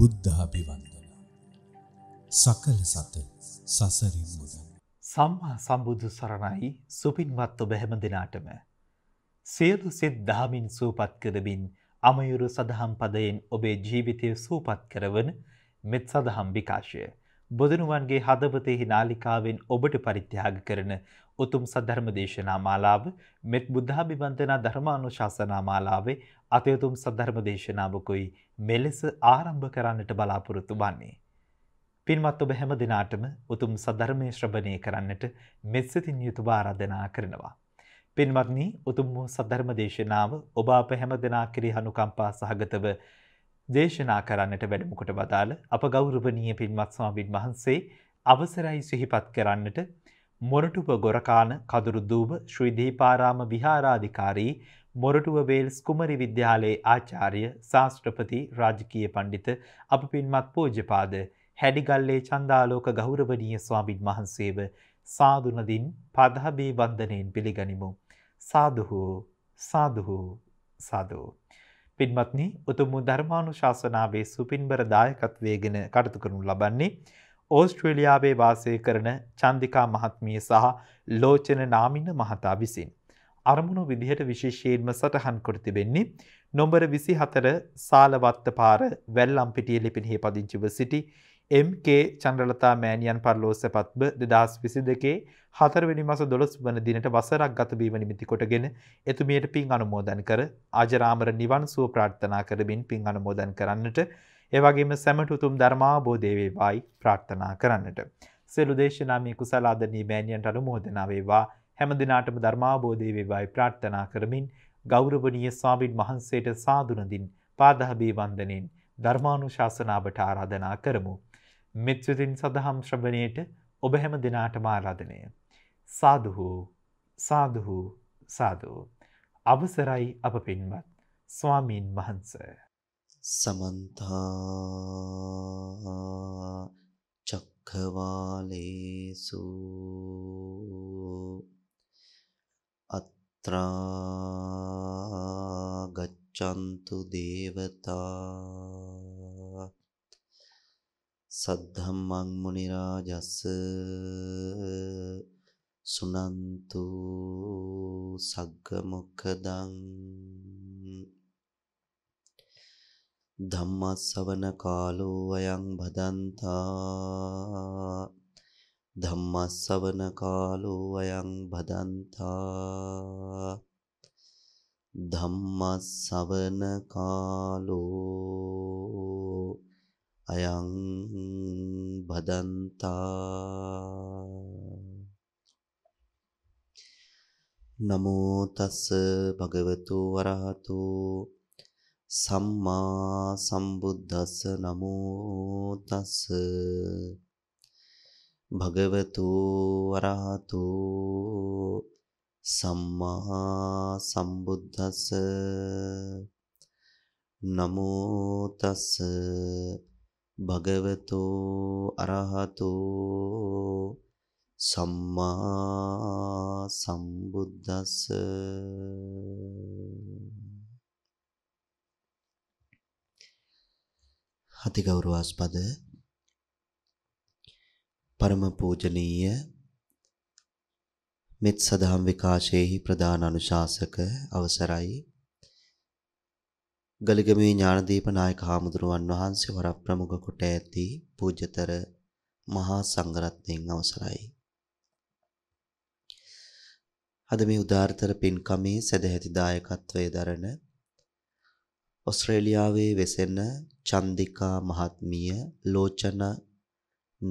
බුද්ධාභිවන්දන. සකල සත සසරින් මුදන. සම්මා සම්බුදු සරණයි සුපින්වත් ඔබ හැම දිනාටම. සියලු සිත් දහමින් සූපත් කරමින් අමයුරු සදහම් පදයෙන් ඔබේ ජීවිතය සූපත් කරවන මෙත් සදහම් විකාශය. බොදනුවන්ගේ හදවතෙහි නාලිකාවෙන් ඔබට පරිත්‍යාග කරන උතුම් සද්ධර්ම දේශනා මාලාව මෙත් බුද්ධාභිවන්දනා ධර්මානුශාසනා මාලාවේ අතයුතුම් සද්ධර්ම දේශනාවකුයි මෙලෙස ආරම්භ කරන්නට බලාපොරොත්තු වන්නේ. පින්වත් ඔබ හැම දෙනාටම උතුම් සධර්මය ශ්‍රභණය කරන්නට මෙත්සිතින් යුතු ආරාධනා කරනවා. පින්වත්නි උතුම් වූ සද්ධර්ම දේශනාව ඔබ අප හැම දෙනා කිරි හනුකම්පා සහගතව දේශනා කරන්නට වැඩමුකට වදාළ අප ගෞරවනීය පින්වත් ස්වාමින් වහන්සේ අවසරයි සිහිපත් කරන්නට මොරටුප ගොරකාන කදුරුදූබ ශ්‍රීදීපාරාම විහාරාධිකාරී මොරටුව වේල්ස් කුමරි විද්‍යාලයේ ආචාර්ය ශාස්ත්‍රපති රාජකීය පණ්ඩිත අප පින්මත් පූජ්‍යපාද හැඩිගල්ලේ චන්දාලෝක ගෞරවනීය ස්වාමින් වහන්සේව සාදුනදින් පදහබේ වන්දනයෙන් පිළිගනිමු. සාදුහු සාදුහු සාදෝ. පින්මත්නි උතුම් ධර්මානු ශාසනාවේ සුපින්බර දායකත්වයගෙන කටතු කරනු ලබන්නේ ඕස්ට්‍රේලියාවේ වාසය කරන චන්දිකා මහත්මිය සහ ලෝචන නාමින මහතා විසින්. අරමුණු විදිහට විශේෂයෙන්ම සටහන් කොට තිබෙන්නේ නොම්බර 24 සාලවත්ත පාර වැල්ලම්පිටිය ලිපිණෙහි පදිංචිව සිටි MK චන්ද්‍රලතා මෑණියන් පරලෝසපත්ව 2022 හතරවෙනි මාස 12 වන දිනට වසරක් ගත වීම නිමිති කොටගෙන එතුමියට පින් අනුමෝදන් කර ආජරාමර නිවන් සුව ප්‍රාර්ථනා කරමින් පින් අනුමෝදන් කරන්නට ඒ වගේම සැමට උතුම් ධර්මාබෝධය වේවායි ප්‍රාර්ථනා කරන්නට. සියලු දේශනා මේ කුසල ආදරණීය මෑණියන්ට අනුමෝදනා වේවා. හැම දිනාටම ධර්මාබෝධය වේවායි ප්‍රාර්ථනා කරමින් ගෞරවනීය ස්වාමින් වහන්සේට සාදුනදින් පාදහබේ වන්දනෙන් ධර්මානුශාසනාවට ආරාධනා කරමු. මෙත්සිතින් සදහම් ශ්‍රවණයට ඔබ හැම දිනාටම ආරාධනය. සාදුහු සාදුහු සාදු. අවසරයි අප පින්වත් ස්වාමීන් වහන්ස. සමන්ත චක්කවාලේසු ත්‍රාගච්ඡන්තු දේවතා සද්ධම්මං මුනි රාජස් සුනන්තු සග්ග මොක්ඛදං ධම්මස්සවන කාලෝ අයං භදන්තා ධම්මස්සවන කාලෝ අයං භදන්තා ධම්මස්සවන කාලෝ අයං භදන්තා නමෝ තස් භගවතු වරහතු සම්මා සම්බුද්දස්ස නමෝ තස්ස භගවතු වරහතු සම්මා සම්බුද්දස්ස නමෝ තස් භගවතු අරහතු සම්මා සම්බුද්දස්ස අතිගෞරවාස්පද පරම පූජනීය මෙත් සදහම් විකාශයේහි ප්‍රධාන අනුශාසක අවසරයි ගලිගමේ ඥානදීප නායක හාමුදුරුවන් වහන්සේ වර ප්‍රමුඛ කොට ඇති පූජතර මහා සංඝරත්නයන් අවසරයි අද මේ උදාාරතර පින්කමේ සදැහැති දායකත්වයේ දරන ඔස්ට්‍රේලියාවේ වෙසෙන චන්දිකා මහත්මිය ලෝචනා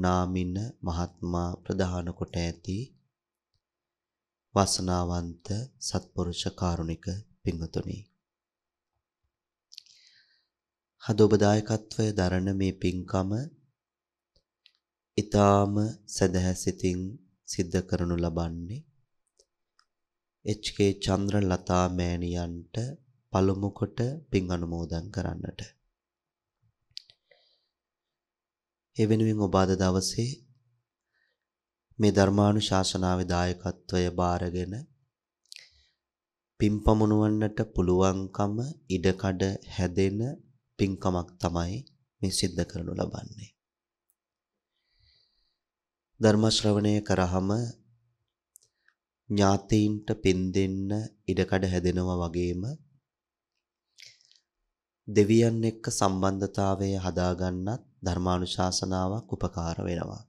නාමින මහත්මා ප්‍රධාන කොට ඇති වසනාවන්ත සත්පුරුෂ කාරුණික පිංගතුනි. හද ඔබ දායකත්වය දරන මේ පිංකම ඊ타ම සදහසිතින් සිද්ධ කරනු ලබන්නේ HK චන්ද්‍රලතා මෑණියන්ට පළමු කොට පිං අනුමෝදන් කරන්නට. ඒ වෙනුවෙන් ඔබ අද දවසේ මේ ධර්මානුශාසනාවේ දායකත්වය බාරගෙන පින්පමුණුවන්නට පුළුවන්කම ඉඩකඩ හැදෙන පින්කමක් තමයි මේ සිද්ධ කරනු ලබන්නේ. ධර්ම ශ්‍රවණය කරාම ඥාතීන්ට පින් දෙන්න ඉඩකඩ හැදෙනවා වගේම දෙවියන් එක්ක සම්බන්ධතාවය හදාගන්නත් ධර්මානුශාසනාවක් උපකාර වෙනවා.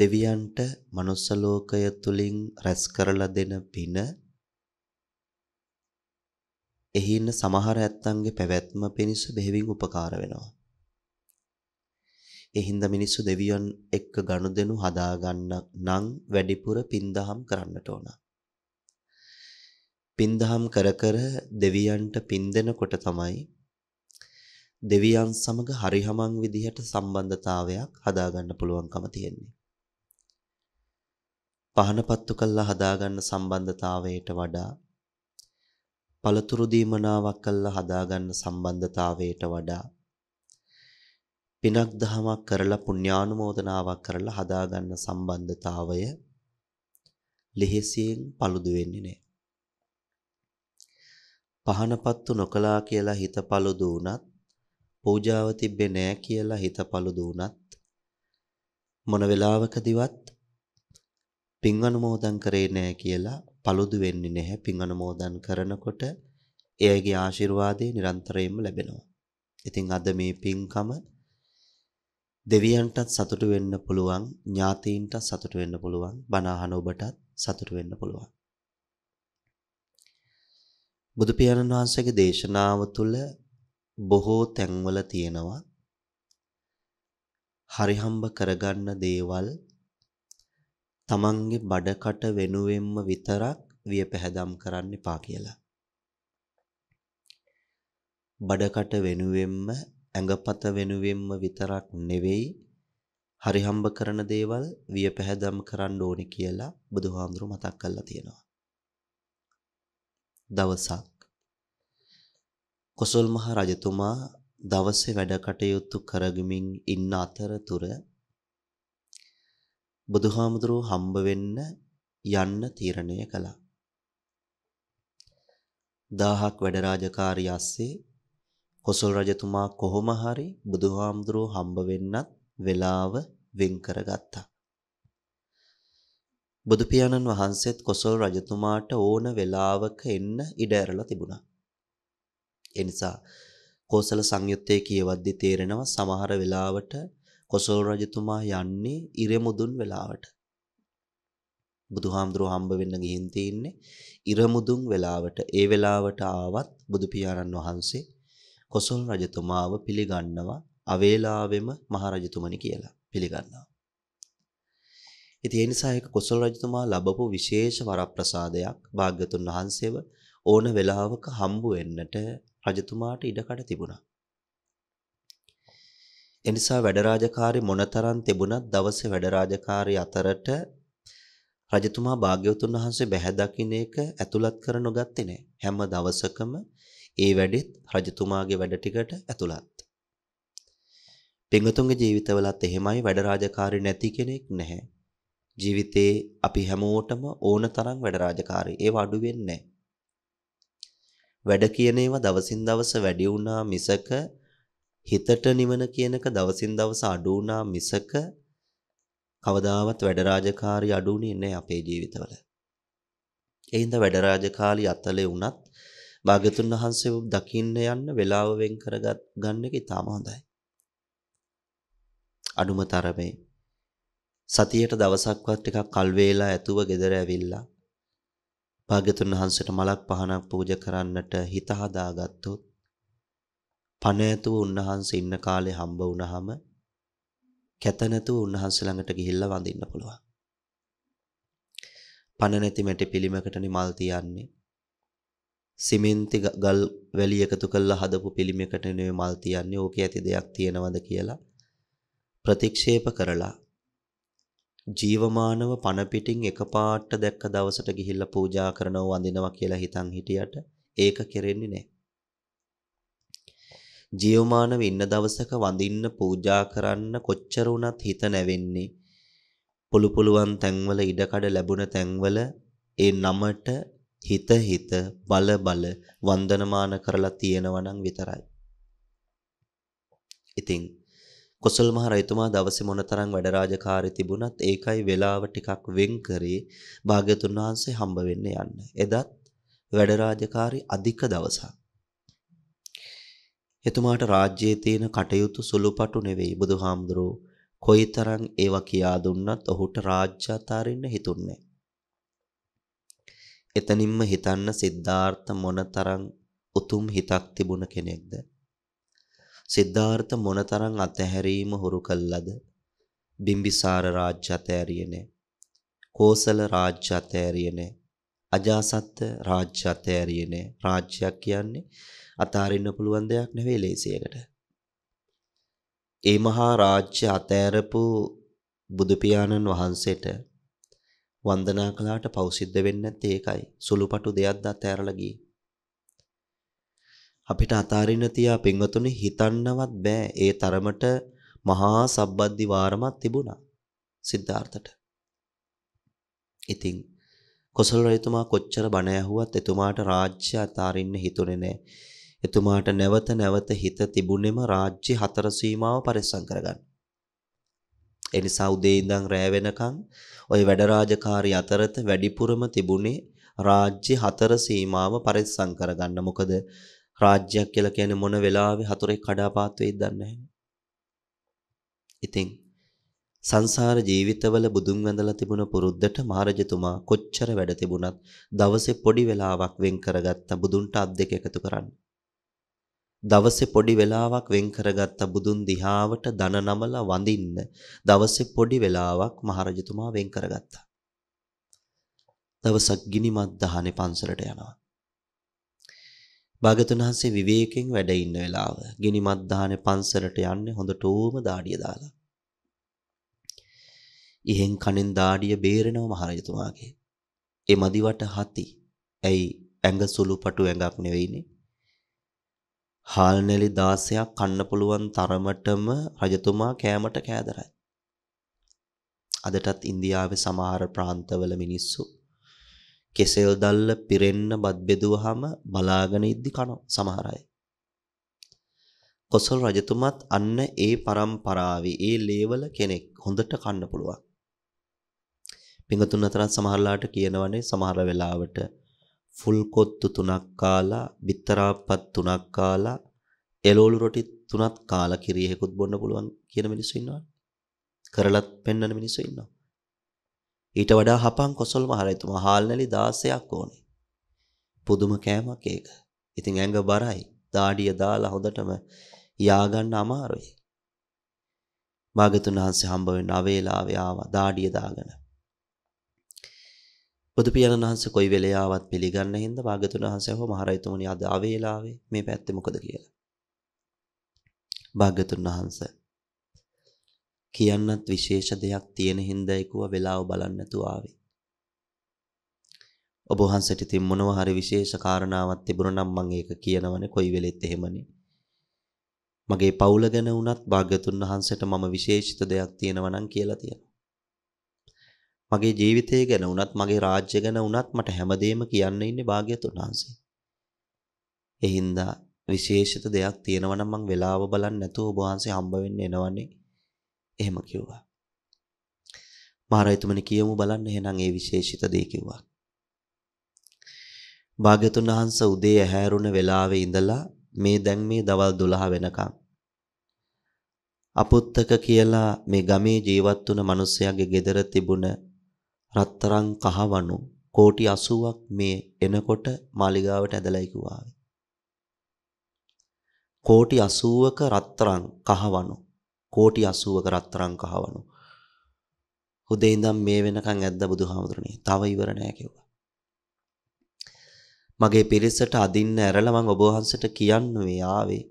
දෙවියන්ට manuss ලෝකය තුලින් රැස් කරලා දෙන පින එහි ඉන්න සමහර ඇත්තන්ගේ පැවැත්ම පිණිස බෙහෙවින් උපකාර වෙනවා. ඒ හින්දා මිනිස්සු දෙවියන් එක්ක ගනුදෙනු හදා ගන්න නම් වැඩිපුර පින්දහම් කරන්නට ඕන. පින්දහම් කර කර දෙවියන්ට පින් දෙනකොට තමයි දෙවියන් සමග හරිහමං විදිහට සම්බන්ධතාවයක් හදාගන්න පුළුවන්කම තියෙන්නේ. පහනපත්තු කළා හදාගන්න සම්බන්ධතාවයට වඩා පළතුරු දීමනාවක් කළා හදාගන්න සම්බන්ධතාවයට වඩා පිනක් දහමක් කරලා පුණ්‍යානුමෝදනාවක් කරලා හදාගන්න සම්බන්ධතාවය ලෙහෙසියෙන් paludu වෙන්නේ නැහැ. පහනපත්තු නොකලා කියලා හිත paludu වුණත් පූජාව තිබ්බේ නෑ කියලා හිත paludu වුණත් මොන වෙලාවකදීවත් පින් අනුමෝදන් කරේ නෑ කියලා paludu වෙන්නේ නැහැ පින් අනුමෝදන් කරනකොට එයගේ ආශිර්වාදේ නිරන්තරයෙන්ම ලැබෙනවා. ඉතින් අද මේ පින්කම දෙවියන්ටත් සතුටු වෙන්න පුළුවන් ඥාතීන්ටත් සතුටු වෙන්න පුළුවන් බණ අහන ඔබටත් සතුටු වෙන්න පුළුවන්. බුදු පියාණන් වහන්සේගේ දේශනාව තුළ බොහෝ තැන්වල තියෙනවා හරිහම්බ කරගන්න දේවල් තමන්ගේ බඩකට වෙනුවෙන්ම විතරක් වියපැහැදම් කරන්න එපා කියලා. බඩකට වෙනුවෙන්ම ඇඟපත වෙනුවෙන්ම විතරක් නෙවෙයි හරිහම්බ කරන දේවල් වියපැහැදම් කරන්න ඕනි කියලා බුදුහාඳුරු මතක් කරලා තියෙනවා. දවසක් කොසල් මහ රජතුමා දවසේ වැඩ කටයුතු කරගමින් ඉන්න අතරතුර බුදුහාමුදුරුව හම්බ වෙන්න යන්න තීරණය කළා. දාහක් වැඩ රාජකාරිය ASCII කොසල් රජතුමා කොහොම හරි බුදුහාමුදුරුව හම්බ වෙන්නත් වෙලාව වෙන් කරගත්තා. බුදු පියාණන් වහන්සේත් කොසල් රජතුමාට ඕන වෙලාවක එන්න ඉඩ ඇරලා තිබුණා. ඒ නිසා කෝසල සංයුත්තේ කියවද්දි තේරෙනවා සමහර වෙලාවට කොසල් රජතුමා යන්නේ ඉරමුදුන් වෙලාවට. බුදුහාමුදුරුවෝ හම්බ වෙන්න ගිහින් තින්නේ ඉරමුදුන් වෙලාවට. ඒ වෙලාවට ආවත් බුදු පියාණන් වහන්සේ කොසල් රජතුමාව පිළිගන්නවා අවේලාවෙම මහරජතුමනි කියලා පිළිගන්නවා. ඉතින් ඒ නිසා ඒක කොසල් රජතුමා ලැබපු විශේෂ වරප්‍රසාදයක් භාග්‍යතුන් වහන්සේව ඕන වෙලාවක හම්බ වෙන්නට රජතුමාට ඉඩකඩ තිබුණා. එනිසා වැඩරාජකාරි මොනතරම් තිබුණත් දවසේ වැඩරාජකාරි අතරට රජතුමා භාග්‍යවතුන් වහන්සේ බැහැ දකින්න එක ඇතුළත් කර නොගත්තේ නෑ. හැම දවසකම ඒ වැඩෙත් රජතුමාගේ වැඩ ටිකට ඇතුළත්. පින්වතුන්ගේ ජීවිතවලත් එහෙමයි වැඩ රාජකාරී නැති කෙනෙක් නැහැ. ජීවිතේ අපි හැමෝටම ඕන තරම් වැඩ රාජකාරී. ඒව අඩු වෙන්නේ නැහැ. වැඩ කියන ඒවා දවසින් දවස වැඩි වුණා මිසක හිතට නිවන කියනක දවසින් දවස අඩු වුණා මිසක කවදාවත් වැඩ රාජකාරී අඩු වුණේ නැහැ අපේ ජීවිතවල. ඒ හින්දා වැඩ රාජකාරී අතලේ වුණත් භාග්‍යතුන් වහන්සේ දකින්න යන්න වෙලාව වෙන් කරගත් ගන්න එක ඉතාම හොඳයි. අඩුම තරමේ සතියට දවසක්වත් ටිකක් කල් වේලා ඇතුව ගෙදර ඇවිල්ලා භාග්‍යතුන් වහන්සේට මලක් පහනක් පූජා කරන්නට හිත හදාගත්තොත් පණ ඇතුව උන්වහන්සේ ඉන්න කාලේ හම්බ වුණාම කැත නැතුව උන්වහන්සේ ළඟට ගිහිල්ලා වඳින්න පුළුවන්. පණ නැති මැටි පිළිමකටනේ මල් තියන්නේ. සිමෙන්ති ගල් වැලි එකතු කරලා හදපු පිළිමයකට නෙවෙයි මල් තියන්නේ. ඕකේ ඇති දෙයක් තියනවද කියලා ප්‍රතික්ෂේප කරලා ජීවමානව පණ පිටින් එකපාරට දැක්ක දවසට ගිහිල්ලා පූජා කරනව වඳිනවා කියලා හිතන් හිටියට ඒක කෙරෙන්නේ නැහැ. ජීවමානව ඉන්න දවසක වඳින්න පූජා කරන්න කොච්චර වුණත් හිත නැවෙන්නේ. පුළු පුළුවන් තැන්වල ඉඩකඩ ලැබුණ තැන්වල ඒ නමට හිත හිත බල බල වන්දනමාන කරලා තියෙනවා නම් විතරයි. ඉතින් කොසල් මහ රජතුමා දවසේ මොනතරම් වැඩ රාජකාරී තිබුණත් ඒකයි වෙලාව ටිකක් වෙන් කරේ භාග්‍යතුන් වහන්සේ හම්බ වෙන්න යන්න. එදත් වැඩ රාජකාරී අධික දවසක්. එතුමාට රාජ්‍යයේ තියෙන කටයුතු සුළුපටු නෙවෙයි බුදුහාමුදුරුවෝ කොයිතරම් ඒවා කියා දුන්නත් ඔහුට රාජ්‍ය අතාරින්න හිතුන්නේ. එතනින්ම හිතන්න සිද්ධාර්ථ මොනතරම් උතුම් හිතක් තිබුණ කෙනෙක්ද සිද්ධාර්ථ මොනතරම් අතහැරීම හුරු කළාද? බිම්බිසාර රාජ්‍ය අතහැරියේ නැහැ. කෝසල රාජ්‍ය අතහැරියේ නැහැ. අජාසත් රාජ්‍ය අතහැරියේ නැහැ. රාජ්‍යයක් කියන්නේ අතාරින්න පුළුවන් දෙයක් නෙවෙයි ලේසියකට. ඒ මහා රාජ්‍ය අතහැරපු බුදු පියාණන් වහන්සේට වන්දනා කළාට පෞසිද්ධ වෙන්නේ නැත්තේ ඒකයි. සුළුපටු දෙයක්ද අතහැරලා ගියේ. අපිට අතාරින්න තියා පින්වතුනි හිතන්නවත් බෑ ඒ තරමට මහා සබ්බද්දි වාරමක් තිබුණා සිද්ධාර්ථට. ඉතින් කොසල් රජතුමා කොච්චර බණ ඇහුවත් එතුමාට රාජ්‍ය අතාරින්න හිතුනේ නෑ. එතුමාට නැවත නැවත හිත තිබුණෙම රාජ්‍ය හතර සීමාව පරිස්සම් කරගන්න. ඒ නිසා උදේ ඉඳන් රෑ වෙනකන් ওই වැඩ රාජකාරී අතරත වැඩිපුරම තිබුණේ රාජ්‍ය හතර සීමාව පරිස්සම් කරගන්න. මොකද රාජ්‍යයක් කියලා කියන්නේ මොන වෙලාවෙ හතුරෙක් කඩාපාත් වෙයිද දන්නේ ඉතින් සංසාර ජීවිතවල බුදුන් වැඳලා තිබුණ පුරුද්දට මහරජතුමා කොච්චර වැඩ තිබුණත් දවසේ පොඩි වෙලාවක් වෙන් කරගත්ත බුදුන්ට අත් දෙක එකතු කරන්න. දවසේ පොඩි වෙලාවක් වෙන් කරගත්ත බුදුන් දිහාවට දන නමලා වඳින්න දවසේ පොඩි වෙලාවක් මහරජතුමා වෙන් කරගත්තා. දවසක් ගිනිමත් දහනේ පන්සලට යනවා. භාගතුන් වහන්සේ විවේකයෙන් වැඩ ඉන්න වෙලාව ගිනිමත් දාහනේ පන්සලට යන්නේ හොඳට ඕම දාඩිය දාලා. ඉහෙන් කනෙන් දාඩිය බේරෙනව මහරජතුමාගේ. ඒ මදිවට හති. ඇයි ඇඟ සුළු පටු ඇඟක් නෙවෙයිනේ. හාල් නැලි 16ක් කන්න පුළුවන් තරමටම රජතුමා කෑමට කෑදරයි. අදටත් ඉන්දියාවේ සමහර ප්‍රාන්තවල මිනිස්සු කෙසෙල් දැල්ල පිරෙන්න බත් බෙදුවහම බලාගෙන ඉද්දි කනවා සමහර අය. කොසල් රජතුමත් අන්න ඒ પરම්පරාවේ ඒ ලේවල කෙනෙක් හොඳට කන්න පුළුවන්. පිඟුතුන් අතරත් සමහරලාට කියනවනේ සමහර වෙලාවට ෆුල් කොත්තු තුනක් කාලා, බිත්තරාපත් තුනක් කාලා, එළවලු රොටි තුනක් කාලා කිරියෙකුත් බොන්න පුළුවන් කියන මිනිස්සු ඉන්නවා. කරලත් පෙන්නන මිනිස්සු ඉන්නවා. ඊට වඩා හපන් කොසල් මහරැතුමා හාල්නලි 16ක් ඕනේ. පුදුම කෑමක් ඒක. ඉතින් ඇඟ බරයි. දාඩිය දාලා හොඳටම යාගන්න අමාරුයි. මාගතුන් වහන්සේ හම්බ වෙන අවේලාවේ ආවා දාඩිය දාගෙන. බුදු පියාණන් වහන්සේ කොයි වෙලේ ආවත් පිළිගන්න හින්දා භාගතුන් වහන්සේ හෝ මහරැතුමනි අද අවේලාවේ මේ පැත්තේ මොකද කියලා. භාගතුන් වහන්සේ කියන්නත් විශේෂ දෙයක් තියෙන හින්දා ඒකුව වෙලාව බලන්න නැතුව ආවේ. ඔබ වහන්සේට ඉතින් මොනවා හරි විශේෂ කාරණාවක් තිබුණා නම් මම ඒක කියනවනේ කොයි වෙලෙත් එහෙමනේ. මගේ පවුල ගැන වුණත් භාග්‍යතුන් වහන්සේට මම විශේෂිත දෙයක් තියෙනවා නම් කියලා තියෙනවා. මගේ ජීවිතය ගැන වුණත් මගේ රාජ්‍ය ගැන වුණත් මට හැමදේම කියන්න ඉන්නේ භාග්‍යතුන් වහන්සේ. එහින්දා විශේෂිත දෙයක් තියෙනවා නම් මම වෙලාව බලන්නේ නැතුව ඔබ වහන්සේ හම්බ වෙන්න එනවනේ. එහෙම කිව්වා. මහරජතුමනි කියමු බලන්න එහෙනම් ඒ විශේෂිත දේ කිව්වා. භාග්‍යතුන් වහන්සේ උදේ ඇහැරුණ වෙලාවේ ඉඳලා මේ දැන් මේ දවල් 12 වෙනකම් අපුත්තක කියලා මේ ගමේ ජීවත් වුණ මිනිස්සයාගේ ගෙදර තිබුණ රත්තරන් කහවණු කෝටි 80ක් මේ එනකොට මාලිගාවට ඇදලා ඉකුවාවේ. කෝටි 80ක රත්තරන් කහවණු කෝටි 80ක රත්තරන් කහවණු. උදේ ඉඳන් මේ වෙනකන් ඇද්ද බුදුහාමුදුරනේ. තව ඉවර නෑ කිව්වා. මගේ පිරිසට අදින්න ඇරලා මං ඔබ වහන්සේට කියන්නුවේ ආවේ.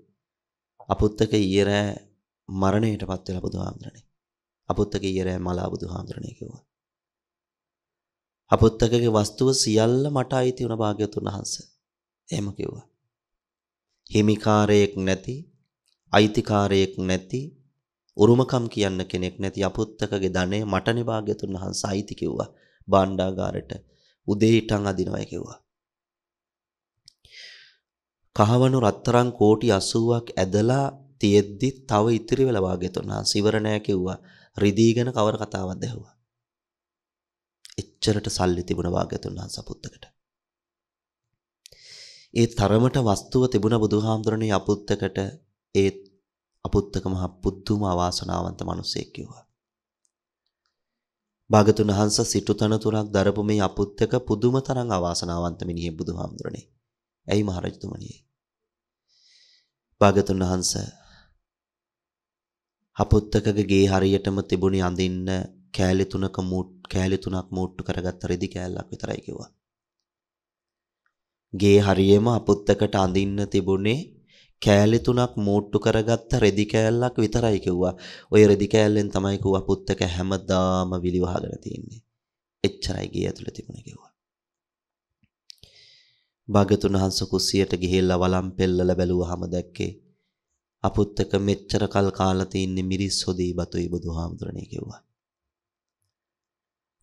අපුත්තක ඊයරෑ මරණයටපත් වෙලා බුදුහාමුදුරනේ. අපුත්තක ඊයරෑ මලා බුදුහාමුදුරනේ කිව්වා. අපුත්තකගේ වස්තුව සියල්ල මට අයිති වුණ භාග්‍යතුන් වහන්සේ. එහෙම කිව්වා. හිමිකාරයෙක් නැති අයිතිකාරයෙක් නැති උරුමකම් කියන්න කෙනෙක් නැති අපුත්තකගේ ධනය මටනේ භාග්‍යතුන් වහන්සේ අයිති කිව්වා. බණ්ඩාගාරට උදේ ඉටන් අදිනවා කිව්වා. කහවණු රත්තරන් කෝටි 80ක් ඇදලා තියෙද්දි තව ඉතිරි වෙලා භාග්‍යතුන් වහන්සේ ඉවර නෑ කිව්වා. රිදීගෙන කවර කතාවක්ද ඇහුවා. එච්චරට සල්ලි තිබුණ භාග්‍යතුන් වහන්සේ අපුත්තකට. ඒ තරමට වස්තුව තිබුණ බුදුහාමුදුරනේ අපුත්තකට ඒත් අපුත්තක මහ පුදුම අවාසනාවන්ත මිනිසෙක් කිව්වා. භාගතුන් වහන්සේ සිටු තනතුරක් දරපු මේ අපුත්තක පුදුම තරම් අවාසනාවන්ත මිනිහෙක් බුදුහාමුදුරනේ. ඇයි මහරජතුමනි? භාගතුන් වහන්සේ අපුත්තකගේ ගේ හරියටම තිබුණේ අඳින්න කෑලි තුනක මූට් කෑලි තුනක් මූට්ටු කරගත්ත රෙදි කෑල්ලක් විතරයි කිව්වා. ගේ හරියම අපුත්තකට අඳින්න තිබුණේ කෑලි තුනක් මෝට්ටු කරගත්ත රෙදි කෑල්ලක් විතරයි කිව්වා. ওই රෙදි කෑල්ලෙන් තමයි කිව්වා පුත්තක හැමදාම විලි වහගෙන තියෙන්නේ. එච්චරයි ගේ ඇතුළේ තිබුණේ කිව්වා. භාගතුන් වහන්සේ කුස්සියට ගිහිල්ලා වළම් පෙල්ලල බැලුවාම දැක්කේ අපුත්තක මෙච්චර කල් කාලා තින්නේ මිරිස් හොදී බතුයි බුදුහාමුදුරනේ කිව්වා.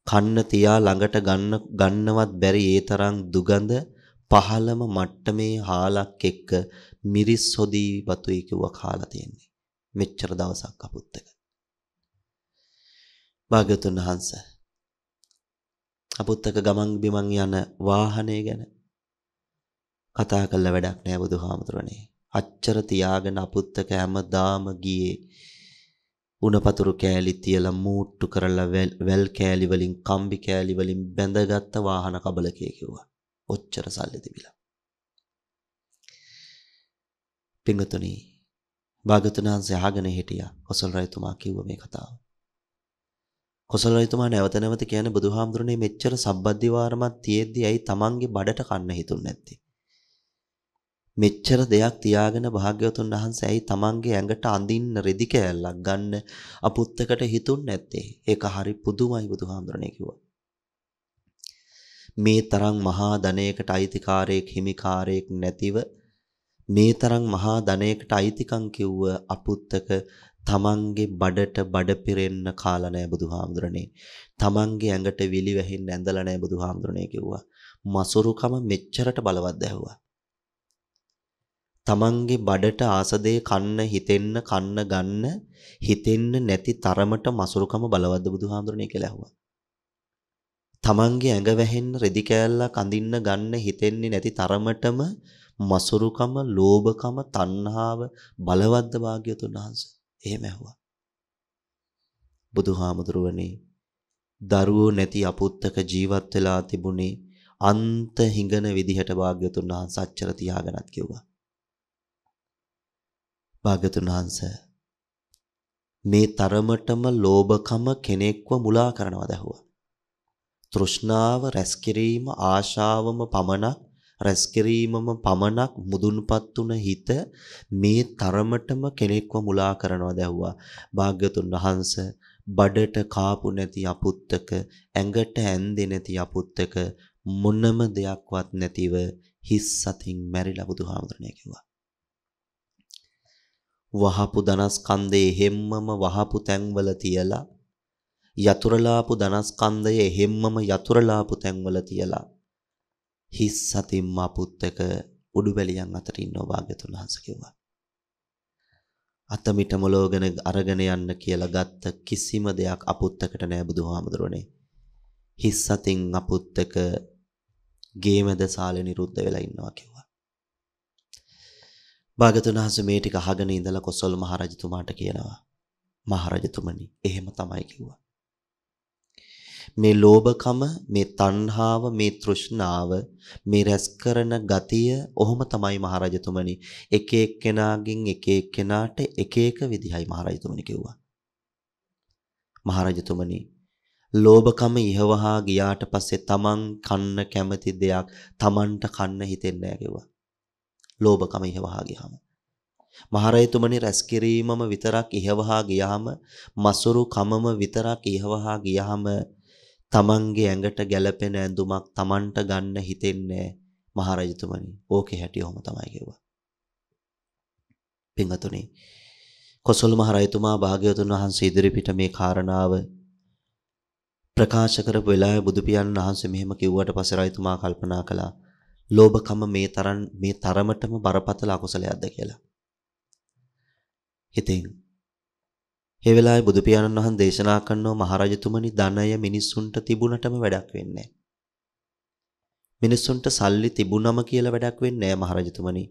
කන්න තියා ළඟට ගන්න ගන්නවත් බැරි ඒ තරම් දුගඳ පහළම මට්ටමේ හාලක් එක්ක මිරිස් හොදී බතුයි කිව්වා කාලා තියෙන්නේ. මෙච්චර දවසක් අපුත්තක. භාග්‍යතුන් වහන්සේ අපුත්තක ගමන් බිමන් යන වාහනය ගැන කතා කළ වැඩක් නෑ බුදුහාමුදුරනේ. අච්චර තියාගෙන අපුත්තක හැමදාම ගියේ උණපතුරු කෑලි තියලා මූට්ටු කරලා වැල් කෑලි වලින් කම්බි කෑලි වලින් බැඳගත්ත වාහන කබලකේ කිව්වා. ඔච්චර සල්ලි තිබිලා. පිංගතුනි භාගතුන් වහන්සේ අහගෙන හිටියා කොසල් රජතුමා කිව්ව මේ කතාව. කොසල් රජතුමා නැවත නැවත කියන බුදුහාමුදුරනේ මෙච්චර සබ්බද්ධිවාරමක් තියෙද්දි ඇයි Tamange බඩට කන්න හිතුන්නේ නැත්තේ? මෙච්චර දෙයක් තියාගෙන භාග්‍යවතුන් වහන්සේ ඇයි Tamange ඇඟට අඳින්න රෙදි කෑල්ලක් ගන්න අපුත්තකට හිතුන්නේ නැත්තේ? ඒක හරි පුදුමයි බුදුහාමුදුරනේ කිව්වා. මේ තරම් මහා ධනයකට අයිතිකාරයෙක් හිමිකාරයෙක් නැතිව මේ තරම් මහා ධනයකට අයිතිකම් කිව්ව අපුත්තක තමන්ගේ බඩට බඩ පිරෙන්න කාලා නැහැ බුදුහාමුදුරනේ. තමන්ගේ ඇඟට විලි වැහෙන්න ඇඳලා නැහැ බුදුහාමුදුරනේ කිව්වා. මසුරුකම මෙච්චරට බලවත් දැහුවා. තමන්ගේ බඩට ආසදේ කන්න හිතෙන්න කන්න ගන්න හිතෙන්න නැති තරමට මසුරුකම බලවත්ද බුදුහාමුදුරනේ කියලා ඇහුවා. තමන්ගේ ඇඟ වැහෙන්න රෙදි කෑල්ලක් අඳින්න ගන්න හිතෙන්නේ නැති තරමටම මසුරුකම, ලෝභකම, තණ්හාව බලවත්ද භාග්‍යතුන් වහන්සේ. එහෙම ඇහුවා. බුදුහාමුදුරුවනේ දරුවෝ නැති අපුත්තක ජීවත් වෙලා තිබුණේ අන්ත හිඟන විදිහට භාග්‍යතුන් වහන්සේ අච්චර තියාගෙනත් කිව්වා. භාග්‍යතුන් වහන්සේ මේ තරමටම ලෝභකම කෙනෙක්ව මුලා කරනවා දැහුවා. තෘෂ්ණාව රැස් කිරීම ආශාවම පමණක් රැස් කිරීමම පමණක් මුදුන්පත් වුන හිත මේ තරමටම කෙනෙක්ව මුලා කරනවා දැව්වා. භාග්‍යතුන් වහන්ස බඩට කාපු නැති අපුත්තක ඇඟට ඇන්දේ නැති අපුත්තක මොනම දෙයක්වත් නැතිව හිස් සතින් මැරිලා බුදුහාමුදුරනේ කිව්වා. වහපු ධනස්කන්ධේ හැම්මම වහපු තැන්වල තියලා යතුරුලාපු ධනස්කන්ධය හැම්මම යතුරුලාපු තැන්වල තියලා හිස් සතිම්මා පුත්තක උඩුබැලියන් අතර ඉන්නෝ භාග්‍යතුන් වහන්සේ කිව්වා. අත මිට මොලෝගෙන අරගෙන යන්න කියලා ගත්ත කිසිම දෙයක් අපුත්තකට නෑ බුදුහාමුදුරනේ. හිස් සතින් අපුත්තක ගේමද සාලේ නිරුද්ධ වෙලා ඉන්නවා කිව්වා. භාග්‍යතුන් වහන්සේ මේ ටික අහගෙන ඉඳලා කොසල් මහරජතුමාට කියනවා. මහරජතුමනි, එහෙම තමයි කිව්වා. මේ ලෝභකම, මේ තණ්හාව, මේ තෘෂ්ණාව, මේ රැස් කරන ගතිය ඔහොම තමයි මහරජතුමනි. එක එක්කෙනාගෙන් එක එක්කෙනාට එක එක විදිහයි මහරජතුමනි කිව්වා. මහරජතුමනි ලෝභකම ඉහවහා ගියාට පස්සේ තමන් කන්න කැමති දෙයක් තමන්ට කන්න හිතෙන්නේ නැහැ කිව්වා. ලෝභකම ඉහවහා ගියාම මහරයතුමනි රැස්කිරීමම විතරක් ඉහවහා ගියාම මසුරු කමම විතරක් ඉහවහා ගියාම තමන්ගේ ඇඟට ගැලපෙන ඇඳුමක් තමන්ට ගන්න හිතෙන්නේ මහරජතුමනි. ඕකේ හැටි ඔහම තමයි කිව්වා. පින්වතුනි කොසල් මහරජතුමා භාග්‍යවතුන් වහන්සේ ඉදිරිපිට මේ කාරණාව ප්‍රකාශ කරපු වෙලාවේ බුදු පියාණන් වහන්සේ මෙහෙම කිව්වට පස්සේ රජතුමා කල්පනා කළා ලෝභකම මේ තරම් මේ තරමටම බරපතල අකුසලයක්ද කියලා. ඉතින් ඒ වෙලාවේ බුදු පියාණන් වහන්සේ දේශනා කරනව මහරජතුමනි ධනය මිනිස්සුන්ට තිබුණටම වැඩක් වෙන්නේ මිනිස්සුන්ට සල්ලි තිබුණම කියලා වැඩක් වෙන්නේ නැහැ මහරජතුමනි.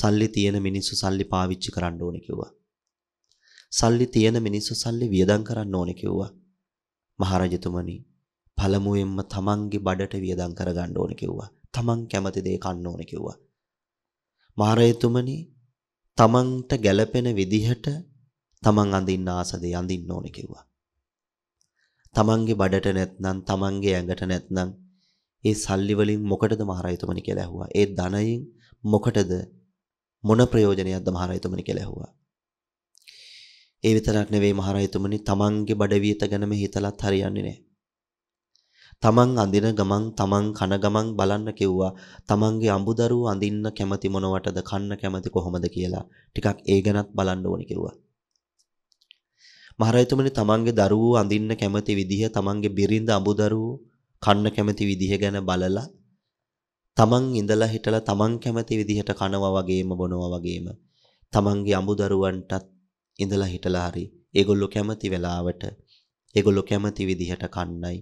සල්ලි තියෙන මිනිස්සු සල්ලි පාවිච්චි කරන්න ඕනේ කිව්වා. සල්ලි තියෙන මිනිස්සු සල්ලි වියදම් කරන්න ඕනේ කිව්වා. මහරජතුමනි, පළමුවෙන්ම තමන්ගේ බඩට වියදම් කරගන්න ඕනේ කිව්වා. තමන් කැමති දේ කන්න ඕනේ කිව්වා. මහරජතුමනි, තමන්ට ගැළපෙන විදිහට තමන් අඳින්න ආසදේ අඳින්න ඕන කිව්වා. තමන්ගේ බඩට නැත්නම් තමන්ගේ ඇඟට නැත්නම් ඒ සල්ලි වලින් මොකටද මහරයතුමනි කියලා ඇහුවා. ඒ ධනයෙන් මොකටද මොන ප්‍රයෝජනයක්ද මහරයතුමනි කියලා ඇහුවා. ඒ විතරක් නෙවෙයි මහරයතුමනි තමන්ගේ බඩවියත ගැනම හිතලත් හරියන්නේ නැහැ. තමන් අඳින ගමන් තමන් කන ගමන් බලන්න කිව්වා තමන්ගේ අඹදරුව අඳින්න කැමති මොනවටද කන්න කැමති කොහොමද කියලා ටිකක් ඒ ගැනත් බලන්න ඕනි කිව්වා මහරජතුමනි තමන්ගේ දරුවෝ අඳින්න කැමති විදිහ තමන්ගේ බිරිඳ අඹු දරුවෝ කන්න කැමති විදිහ ගැන බලලා තමන් ඉඳලා හිටලා තමන් කැමති විදිහට කනවා වගේම බොනවා වගේම තමන්ගේ අඹු දරුවන්ටත් ඉඳලා හිටලා හරි ඒගොල්ලෝ කැමති වෙලාවට ඒගොල්ලෝ කැමති විදිහට කන්නයි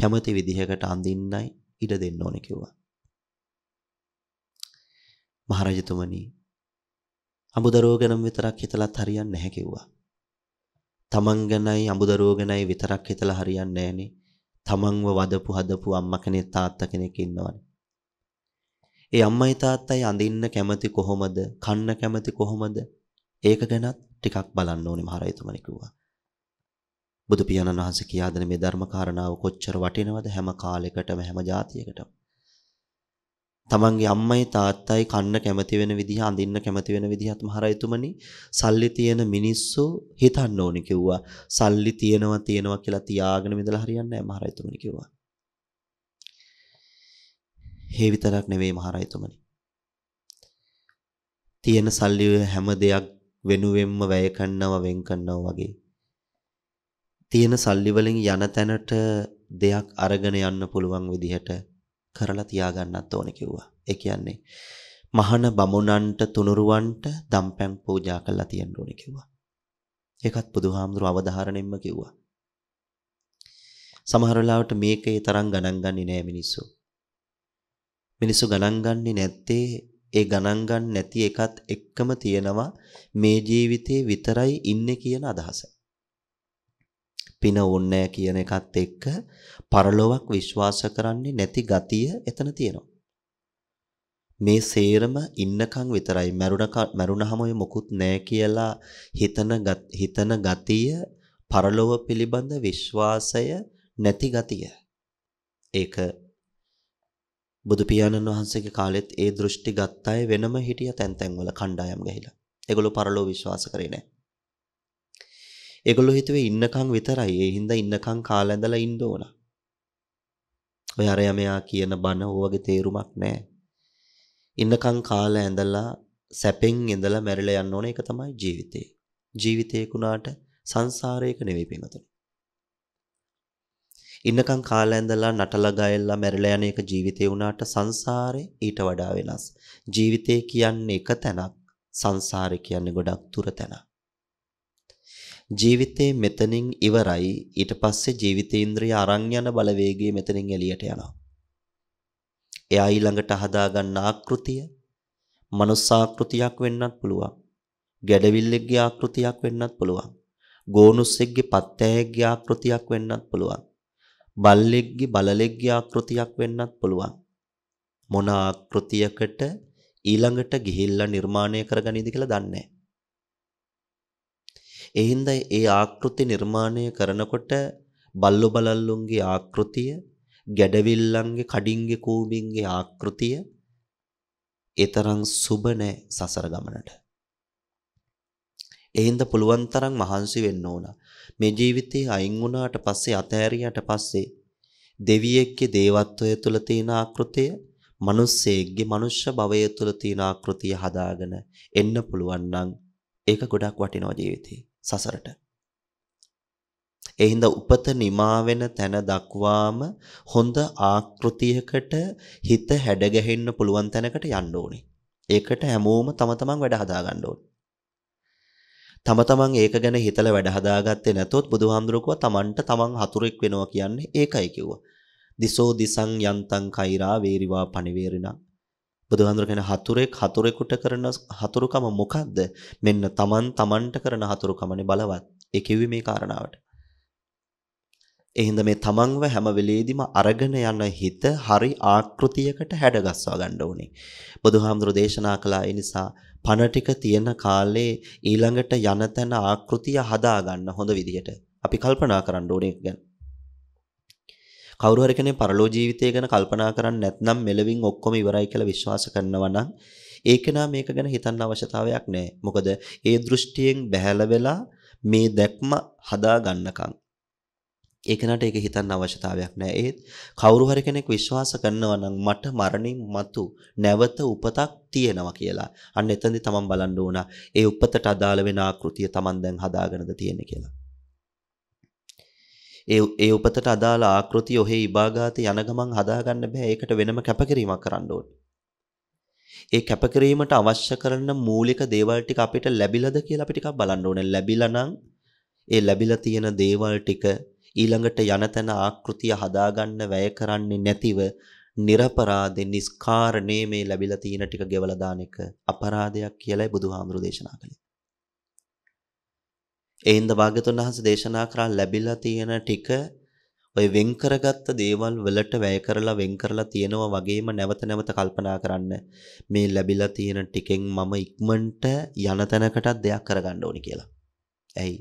කැමති විදිහකට අඳින්නයි ඉඩ දෙන්න ඕනේ කිව්වා මහරජතුමනි අඹදරෝ ගැනම විතරක් හිතලත් හරියන්නේ නැහැ කිව්වා. තමන් ගැනයි අමුදරුවෝ ගැනයි විතරක් හිතලා හරියන්නේ නැහනේ. තමන්ව වදපු හදපු අම්මා කෙනෙක් තාත්තා කෙනෙක් ඉන්නවනේ. ඒ අම්මයි තාත්තයි අඳින්න කැමති කොහොමද? කන්න කැමති කොහොමද? ඒක ගැනත් ටිකක් බලන්න ඕනේ මහරජතුමනි කිව්වා. බුදු පියාණන් වහන්සේ කියා දෙන මේ ධර්ම කාරණාව කොච්චර වටිනවද හැම කාලයකටම හැම જાතියකටම. තමන්ගේ අම්මයි තාත්තයි කන්න කැමති වෙන විදිහ අඳින්න කැමති වෙන විදිහත් මහරයතුමනි සල්ලි තියෙන මිනිස්සු හිතන්න ඕනේ කිව්වා සල්ලි තියෙනවා තියෙනවා කියලා තියාගෙන ඉඳලා හරියන්නේ නැහැ මහරයතුමනි කිව්වා හේ විතරක් නෙවෙයි මහරයතුමනි තියෙන සල්ලි හැම දෙයක් වෙනුවෙන්ම වැය කරනවා වෙන් කරනවා වගේ තියෙන සල්ලි වලින් යන තැනට දෙයක් අරගෙන යන්න පුළුවන් විදිහට කරලා තියාගන්නත් ඕනේ කිව්වා. ඒ කියන්නේ මහාන බමුණන්ට තුනුරුවන්ට දම්පැන් පූජා කරලා තියෙන්න ඕනේ කිව්වා. ඒකත් බුදුහාමුදුරුව අවධාරණයෙන්ම කිව්වා. සමහර වෙලාවට මේකේ තරම් ගණන් ගන්නේ නෑ මිනිස්සු. මිනිස්සු ගණන් ගන්නේ නැත්තේ ඒ ගණන් ගන්න නැති එකත් එක්කම තියෙනවා මේ ජීවිතේ විතරයි ඉන්නේ කියන අදහසයි. පින ඕනේ කියන එකත් එක්ක පරලොවක් විශ්වාස කරන්නේ නැති ගතිය එතන තියෙනවා. මේ සේරම ඉන්නකම් විතරයි මරුණ මරුණහම ඔය මොකුත් නැහැ කියලා හිතන හිතන ගතිය පරලොව පිළිබඳ විශ්වාසය නැති ගතිය. ඒක බුදු පියාණන් වහන්සේගේ කාලෙත් ඒ දෘෂ්ටි ගත්තාය වෙනම හිටිය තැන් තැන්වල කණ්ඩායම් ගහිලා. ඒගොල්ලෝ පරලොව විශ්වාස කරේ නැහැ. ඒගොල්ලෝ හිතුවේ ඉන්නකම් විතරයි. ඒ හින්දා ඉන්නකම් කාලා ඇඳලා ඉන්න ඕන. ඔය අර යමයා කියන බන ඕවගේ තේරුමක් නැහැ. ඉන්නකම් කාලා ඇඳලා සැපෙන් ඉඳලා මැරිලා යන්න ඕන ඒක තමයි ජීවිතේ. ජීවිතේ කුණාට සංසාරයක නෙවෙයි පිනතුනි. ඉන්නකම් කාලා ඇඳලා නටලා ගයලා මැරිලා යන එක ජීවිතේ වුණාට සංසාරේ ඊට වඩා වෙනස්. ජීවිතේ කියන්නේ එක තැනක්. සංසාරේ කියන්නේ ගොඩක් දුර තැනක්. ජීවිතේ මෙතනින් ඉවරයි ඊට පස්සේ ජීවිතේන්ද්‍රිය අරන් යන බලවේගය මෙතනින් එළියට යනවා. එයා ඊළඟට හදාගන්න ආකෘතිය මනුස්ස ආකෘතියක් වෙන්නත් පුළුවන්. ගැඩවිල්ලෙක්ගේ ආකෘතියක් වෙන්නත් පුළුවන්. ගෝනුස්සෙක්ගේ පත්තෑයෙක්ගේ ආකෘතියක් වෙන්නත් පුළුවන්. බල්ලෙක්ගේ බලලෙක්ගේ ආකෘතියක් වෙන්නත් පුළුවන්. මොන ආකෘතියකට ඊළඟට ගිහිල්ලා නිර්මාණය කරගනීද කියලා දන්නේ නැහැ. ඒ හින්දා ඒ ආකෘති නිර්මාණය කරනකොට බල්ලු බලල්ලුන්ගේ ආකෘතිය, ගැඩවිල්ලන්ගේ කඩින්ගේ කූඹින්ගේ ආකෘතිය ඒතරම් සුබ නැ සසර ගමනට. ඒ හින්දා පුළුවන් තරම් මහන්සි වෙන්න ඕන. මේ ජීවිතේ අයින් වුණාට පස්සේ අතහැරියට පස්සේ දෙවියෙක්ගේ දේවත්වය තුළ තියෙන ආකෘතිය මිනිස්සෙක්ගේ මනුෂ්‍ය භවය තුළ තියෙන ආකෘතිය හදාගෙන එන්න පුළුවන් නම් ඒක ගොඩක් වටිනවා ජීවිතේ. සසරට. එහින්ද උපත නිමාවෙන තැන දක්වාම හොඳ ආකෘතියකට හිත හැඩගැහෙන්න පුළුවන් තැනකට යන්න ඕනේ. ඒකට හැමෝම තම තමන් වැඩ හදා ගන්න ඕනේ. තම තමන් ඒක ගැන හිතලා වැඩ හදාගත්තේ නැතොත් බුදුහාමුදුරුවෝ තමන්ට තමන් හතුරෙක් වෙනවා කියන්නේ ඒකයි කිව්වා. දිසෝ දිසං යන්තං කෛරා වේරිවා පණිවේරිනා බුදුහාඳුර කියන හතුරෙක් හතුරෙකුට කරන හතුරුකම මොකක්ද? මෙන්න Taman Tamanට කරන හතුරුකමනේ බලවත්. ඒ කිව්වේ මේ කාරණාවට. එහෙනම් මේ තමන්ව හැම වෙලේදීම අරගෙන යන හිත හරි ආකෘතියකට හැඩගස්වා ගන්න ඕනේ. බුදුහාමුදුරු දේශනා කළා ඒ නිසා පණ ටික තියෙන කාලේ ඊළඟට යන තැන ආකෘතිය හදා ගන්න හොඳ විදිහට. අපි කල්පනා කරන්න ඕනේ ගැන. කවුරු හරි කෙනෙක් පරලෝ ජීවිතය ගැන කල්පනා කරන්නේ නැත්නම් මෙලවින් ඔක්කොම ඉවරයි කියලා විශ්වාස කරනවා නම් ඒකෙනා මේක ගැන හිතන්න අවශ්‍යතාවයක් නැහැ. මොකද ඒ දෘෂ්ටියෙන් බැහැල වෙලා මේ දැක්ම හදා ගන්නකම් ඒකනට ඒක හිතන්න අවශ්‍යතාවයක් නැහැ. ඒත් කවුරු හරි කෙනෙක් විශ්වාස කරනවා නම් මට මරණින් මතු නැවත උපතක් තියෙනවා කියලා. අන්න එතෙන්දී තමන් බලන්න ඕන. ඒ උපතට අදාළ වෙන ආකෘතිය තමන් දැන් හදාගෙනද තියෙන්නේ කියලා. ඒ ඒ උපතට අදාළ ආකෘති ඔහේ ඉබාගාතේ යන ගමන් හදාගන්න බෑ ඒකට වෙනම කැපකිරීමක් කරන්න ඕනේ. ඒ කැපකිරීමට අවශ්‍ය කරන මූලික දේවල් ටික අපිට ලැබිලාද කියලා අපි ටිකක් බලන්න ඕනේ. ලැබිලා නම් ඒ ලැබිලා තියෙන දේවල් ටික ඊළඟට යන තැන ආකෘතිය හදාගන්න වැය කරන්නේ නැතිව නිර්පරාදේ නිස්කාරණේ මේ ලැබිලා තියෙන ටික ගෙවලා දාන එක අපරාධයක් කියලායි බුදුහාමුදුරු දේශනා කළේ. එයින්ද භාග්‍යතුන් වහන්සේ දේශනා කරා ලැබිලා තියෙන ටික ඔය වෙන් කරගත්ත දේවල් වලට වැය කරලා වෙන් කරලා තියෙනවා වගේම නැවත නැවත කල්පනා කරන්න මේ ලැබිලා තියෙන ටිකෙන් මම ඉක්මනට යන තැනකටත් දෙයක් කරගන්න ඕනි කියලා. ඇයි?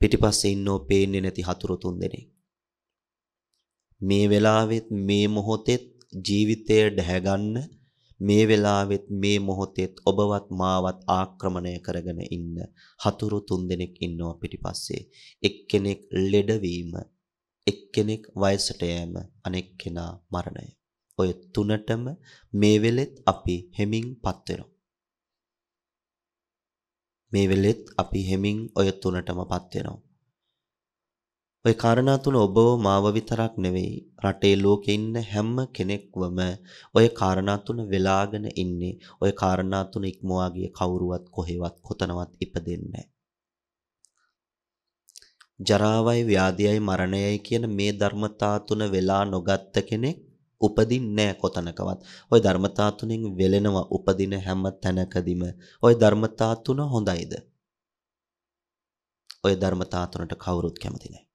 පිටිපස්සේ ඉන්නෝ පේන්නේ නැති හතුරු තුන් දෙනෙක්. මේ වෙලාවෙත් මේ මොහොතෙත් ජීවිතය ඩැහැ ගන්න මේ වෙලාවෙත් මේ මොහොතෙත් ඔබවත් මාවත් ආක්‍රමණය කරගෙන ඉන්න හතුරු තුන්දෙනෙක් ඉන්නවා පිටිපස්සේ. එක්කෙනෙක් ලෙඩවීම, එක්කෙනෙක් වයසට යෑම, අනෙක් කෙනා මරණය. ඔය තුනටම මේ වෙලෙත් අපි හැමින්පත් වෙනවා. මේ වෙලෙත් අපි හැමින් ඔය තුනටමපත් වෙනවා. ওই කාරණා තුන ඔබව මාව විතරක් නෙවෙයි රටේ ලෝකේ ඉන්න හැම කෙනෙක්වම ওই කාරණා තුන වෙලාගෙන ඉන්නේ ওই කාරණා තුන ඉක්මවා ගිය කවුරුවත් කොහෙවත් කොතනවත් ඉපදෙන්නේ ජරාවයි ව්‍යාධියයි මරණයයි කියන මේ ධර්මතා තුන වෙලා නොගත්ත කෙනෙක් උපදින්නේ කොතනකවත්. ওই ධර්මතා තුනෙන් වෙලෙනවා උපදින හැම තැනකදීම. ওই ධර්මතා තුන හොඳයිද? ওই ධර්මතා තුනට කවුරුත් කැමති නැහැ.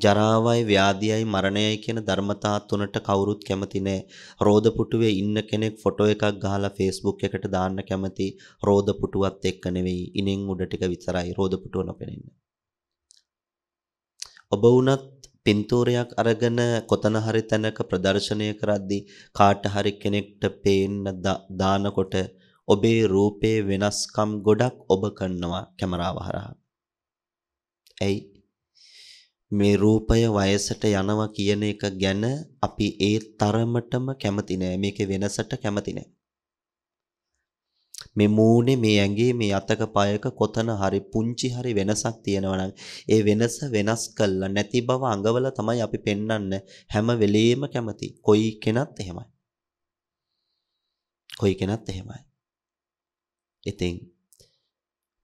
ජරාවයි ව්‍යාධියයි මරණයයි කියන ධර්මතා තුනට කවුරුත් කැමති නෑ. රෝද පුටුවේ ඉන්න කෙනෙක් ෆොටෝ එකක් ගහලා Facebook එකට දාන්න කැමති රෝද පුටුවත් එක්ක නෙවෙයි. ඉනෙන් උඩ ටික විතරයි රෝද පුටුව නොපෙනෙන්න. ඔබ වුණත් පින්තූරයක් අරගෙන කොතන හරි තැනක ප්‍රදර්ශනය කරද්දී කාට හරි කෙනෙක්ට පේන්න දානකොට ඔබේ රූපේ වෙනස්කම් ගොඩක් ඔබ කරනවා කැමරාව හරහා. ඇයි මේ රූපය වයසට යනවා කියන එක ගැන අපි ඒ තරමටම කැමති නෑ මේකේ වෙනසට කැමති නෑ මේ මූණේ මේ ඇඟේ මේ අතක පායක කොතන හරි පුංචි හරි වෙනසක් තියෙනවා ඒ වෙනස වෙනස් කළා නැති බව අඟවල තමයි අපි පෙන්වන්න හැම වෙලෙම කැමති කොයි කෙනත් එහෙමයි කොයි කෙනත් එහෙමයි ඉතින්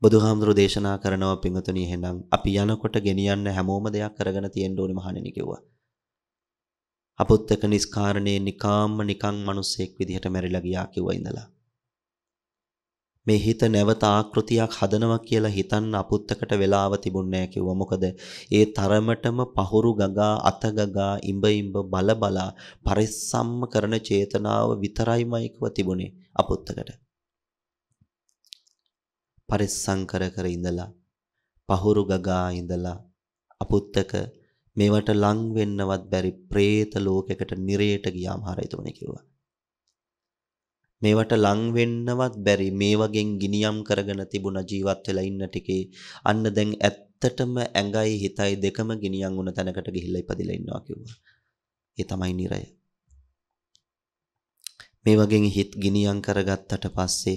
බුදුහාමුදුරු දේශනා කරනව පිංගුතුනි එහෙනම් අපි යනකොට ගෙනියන්න හැමෝම දෙයක් කරගෙන තියෙන්න ඕනේ මහණෙනි කිව්වා. අපොත්තක නිස්කාරණේ නිකාම්ම නිකං මිනිස්සෙක් විදිහට මැරිලා ගියා කිව්වා ඉඳලා. මේ හිත නැවත ආකෘතියක් හදනවා කියලා හිතන්න අපොත්තකට වෙලාව තිබුණේ නැහැ කිව්වා. මොකද ඒ තරමටම පහුරු ගගා අත ගගා ඉඹ ඉඹ බල බලා පරිස්සම්ම කරන චේතනාව විතරයිමයි කිව්වා තිබුණේ අපොත්තකට. පරිස්සම් කර කර ඉඳලා පහුරු ගගා ඉඳලා අපුත්තක මේවට ලං වෙන්නවත් බැරි പ്രേත ලෝකයකට නිරයට ගියාම හරයිතුමනේ කිව්වා. මේවට ලං වෙන්නවත් බැරි මේ වගෙන් ගිනියම් කරගෙන තිබුණ ජීවත් වෙලා ඉන්න ටිකේ අන්න දැන් ඇත්තටම ඇඟයි හිතයි දෙකම ගිනියම් වුණ තැනකට ගිහිල්ලා ඉපදිලා ඉන්නවා කිව්වා. ඒ තමයි නිරය. මේ වගෙන් හිත ගිනියම් කරගත්තට පස්සේ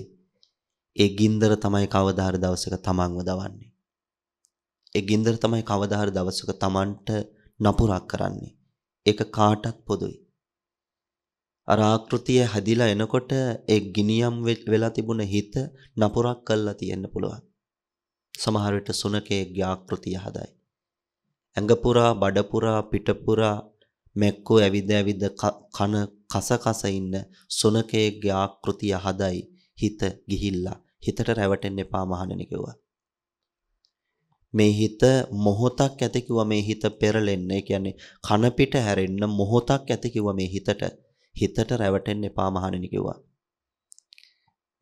ඒ ගින්දර තමයි කවදාහරි දවසක තමන්ව දවන්නේ. ඒ ගින්දර තමයි කවදාහරි දවසක තමන්ට නපුරක් කරන්නේ. ඒක කාටත් පොදුයි. අර ආකෘතිය හැදිලා එනකොට ඒ ගිනියම් වෙලා තිබුණ හිත නපුරක් කළා තියෙන්න පුළුවන්. සමහර විට සුනකේගේ ආකෘතිය හදයි. ඇඟ පුරා බඩ පුරා පිට පුරා මෙක්කෝ ඇවිද ඇවිද කන කස කස ඉන්න සුනකේගේ ආකෘතිය හදයි හිත ගිහිල්ලා හිතට රැවටෙන්න එපා මහණෙනි කිව්වා. මේ හිත මොහොතක් ඇති කිව්වා මේ හිත පෙරලෙන්න. ඒ කියන්නේ කන පිට හැරෙන්න මොහොතක් ඇති කිව්වා මේ හිතට. හිතට රැවටෙන්න එපා මහණෙනි කිව්වා.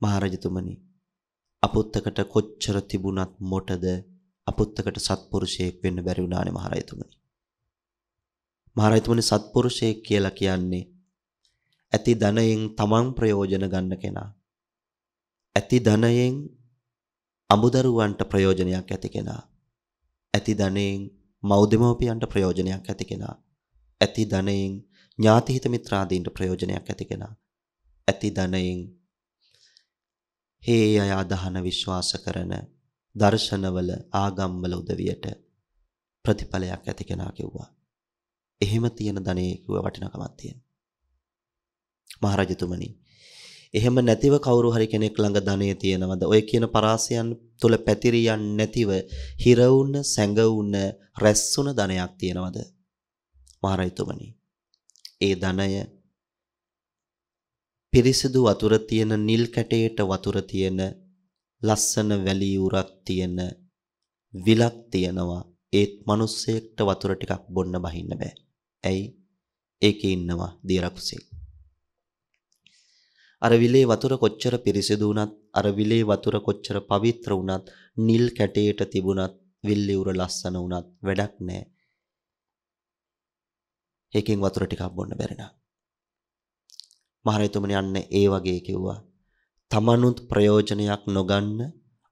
මහරජතුමනි අපුත්තකට කොච්චර තිබුණත් මොටද අපුත්තකට සත්පුරුෂයෙක් වෙන්න බැරි වුණානේ මහරජතුමනි. මහරජතුමනි සත්පුරුෂයෙක් කියලා කියන්නේ ඇති ධනයෙන් තමන් ප්‍රයෝජන ගන්න කෙනා. ඇති ධනයෙන් අඹදරුවන්ට ප්‍රයෝජනයක් ඇති කෙනා. ඇති ධනයෙන් මෞදෙමෝපියන්ට ප්‍රයෝජනයක් ඇති කෙනා. ඇති ධනයෙන් ඥාතිහිත මිත්‍රාදීන්ට ප්‍රයෝජනයක් ඇති කෙනා. ඇති ධනයෙන් හේ අය අදහන විශ්වාස කරන දර්ශනවල ආගම්වල උදවියට ප්‍රතිඵලයක් ඇති කෙනා කිව්වා. එහෙම තියෙන ධනෙ කිව්ව වටිනකමක් තියෙන. මහරජතුමනි එහෙම නැතිව කවුරු හරි කෙනෙක් ළඟ ධනෙ තියෙනවද? ඔය කියන පරාසයන් තුල පැතිරියන් නැතිව හිර වුණ, සැඟ වුණ, රැස්සුණ ධනයක් තියෙනවද? මහරයිතුමනි. ඒ ධනය පිරිසිදු වතුර තියෙන නිල් කැටේට වතුර තියෙන ලස්සන වැලි උරක් තියෙන විලක් තියෙනවා ඒත් මිනිස්සෙක්ට වතුර ටිකක් බොන්න බහින්න බෑ. ඇයි? ඒකේ ඉන්නවා දියරකුසෙක්. අර විලේ වතුර කොච්චර පිරිසිදු වුණත් අර විලේ වතුර කොච්චර පවිත්‍ර වුණත් නිල් කැටේට තිබුණත් විල්ලි උර ලස්සන වුණත් වැඩක් නැහැ. ඒකෙන් වතුර ටිකක් බොන්න බැරි නා. මහරජතුමනි අන්න ඒ වගේ කිව්වා. තමනුත් ප්‍රයෝජනයක් නොගන්න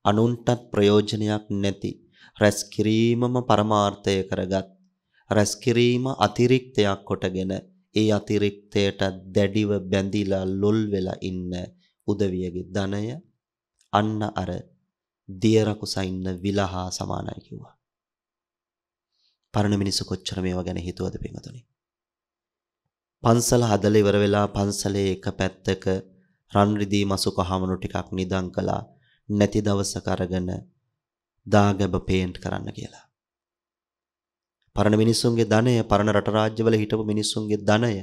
අනුන්ටත් ප්‍රයෝජනයක් නැති රැස් කිරීමම පරමාර්ථය කරගත් රැස් කිරීම අතිරික්තයක් කොටගෙන ඒ අතිරික්තයට දැඩිව බැඳිලා ලොල් වෙලා ඉන්න උදවියගේ ධනය අන්න අර දිය රකුසා ඉන්න විලහා සමානයි කිව්වා. පරණ මිනිස්සු කොච්චර මේවා ගැන හිතුවද පින්වතුනි. පන්සල හදලා ඉවර වෙලා පන්සලේ එක පැත්තක රන් රිදී මසු කහමනු ටිකක් නිදන් කළා නැති දවසක අරගෙන දාගැබ පේන්ට් කරන්න කියලා. පරණ මිනිස්සුන්ගේ ධනය පරණ රට රාජ්‍යවල හිටපු මිනිස්සුන්ගේ ධනය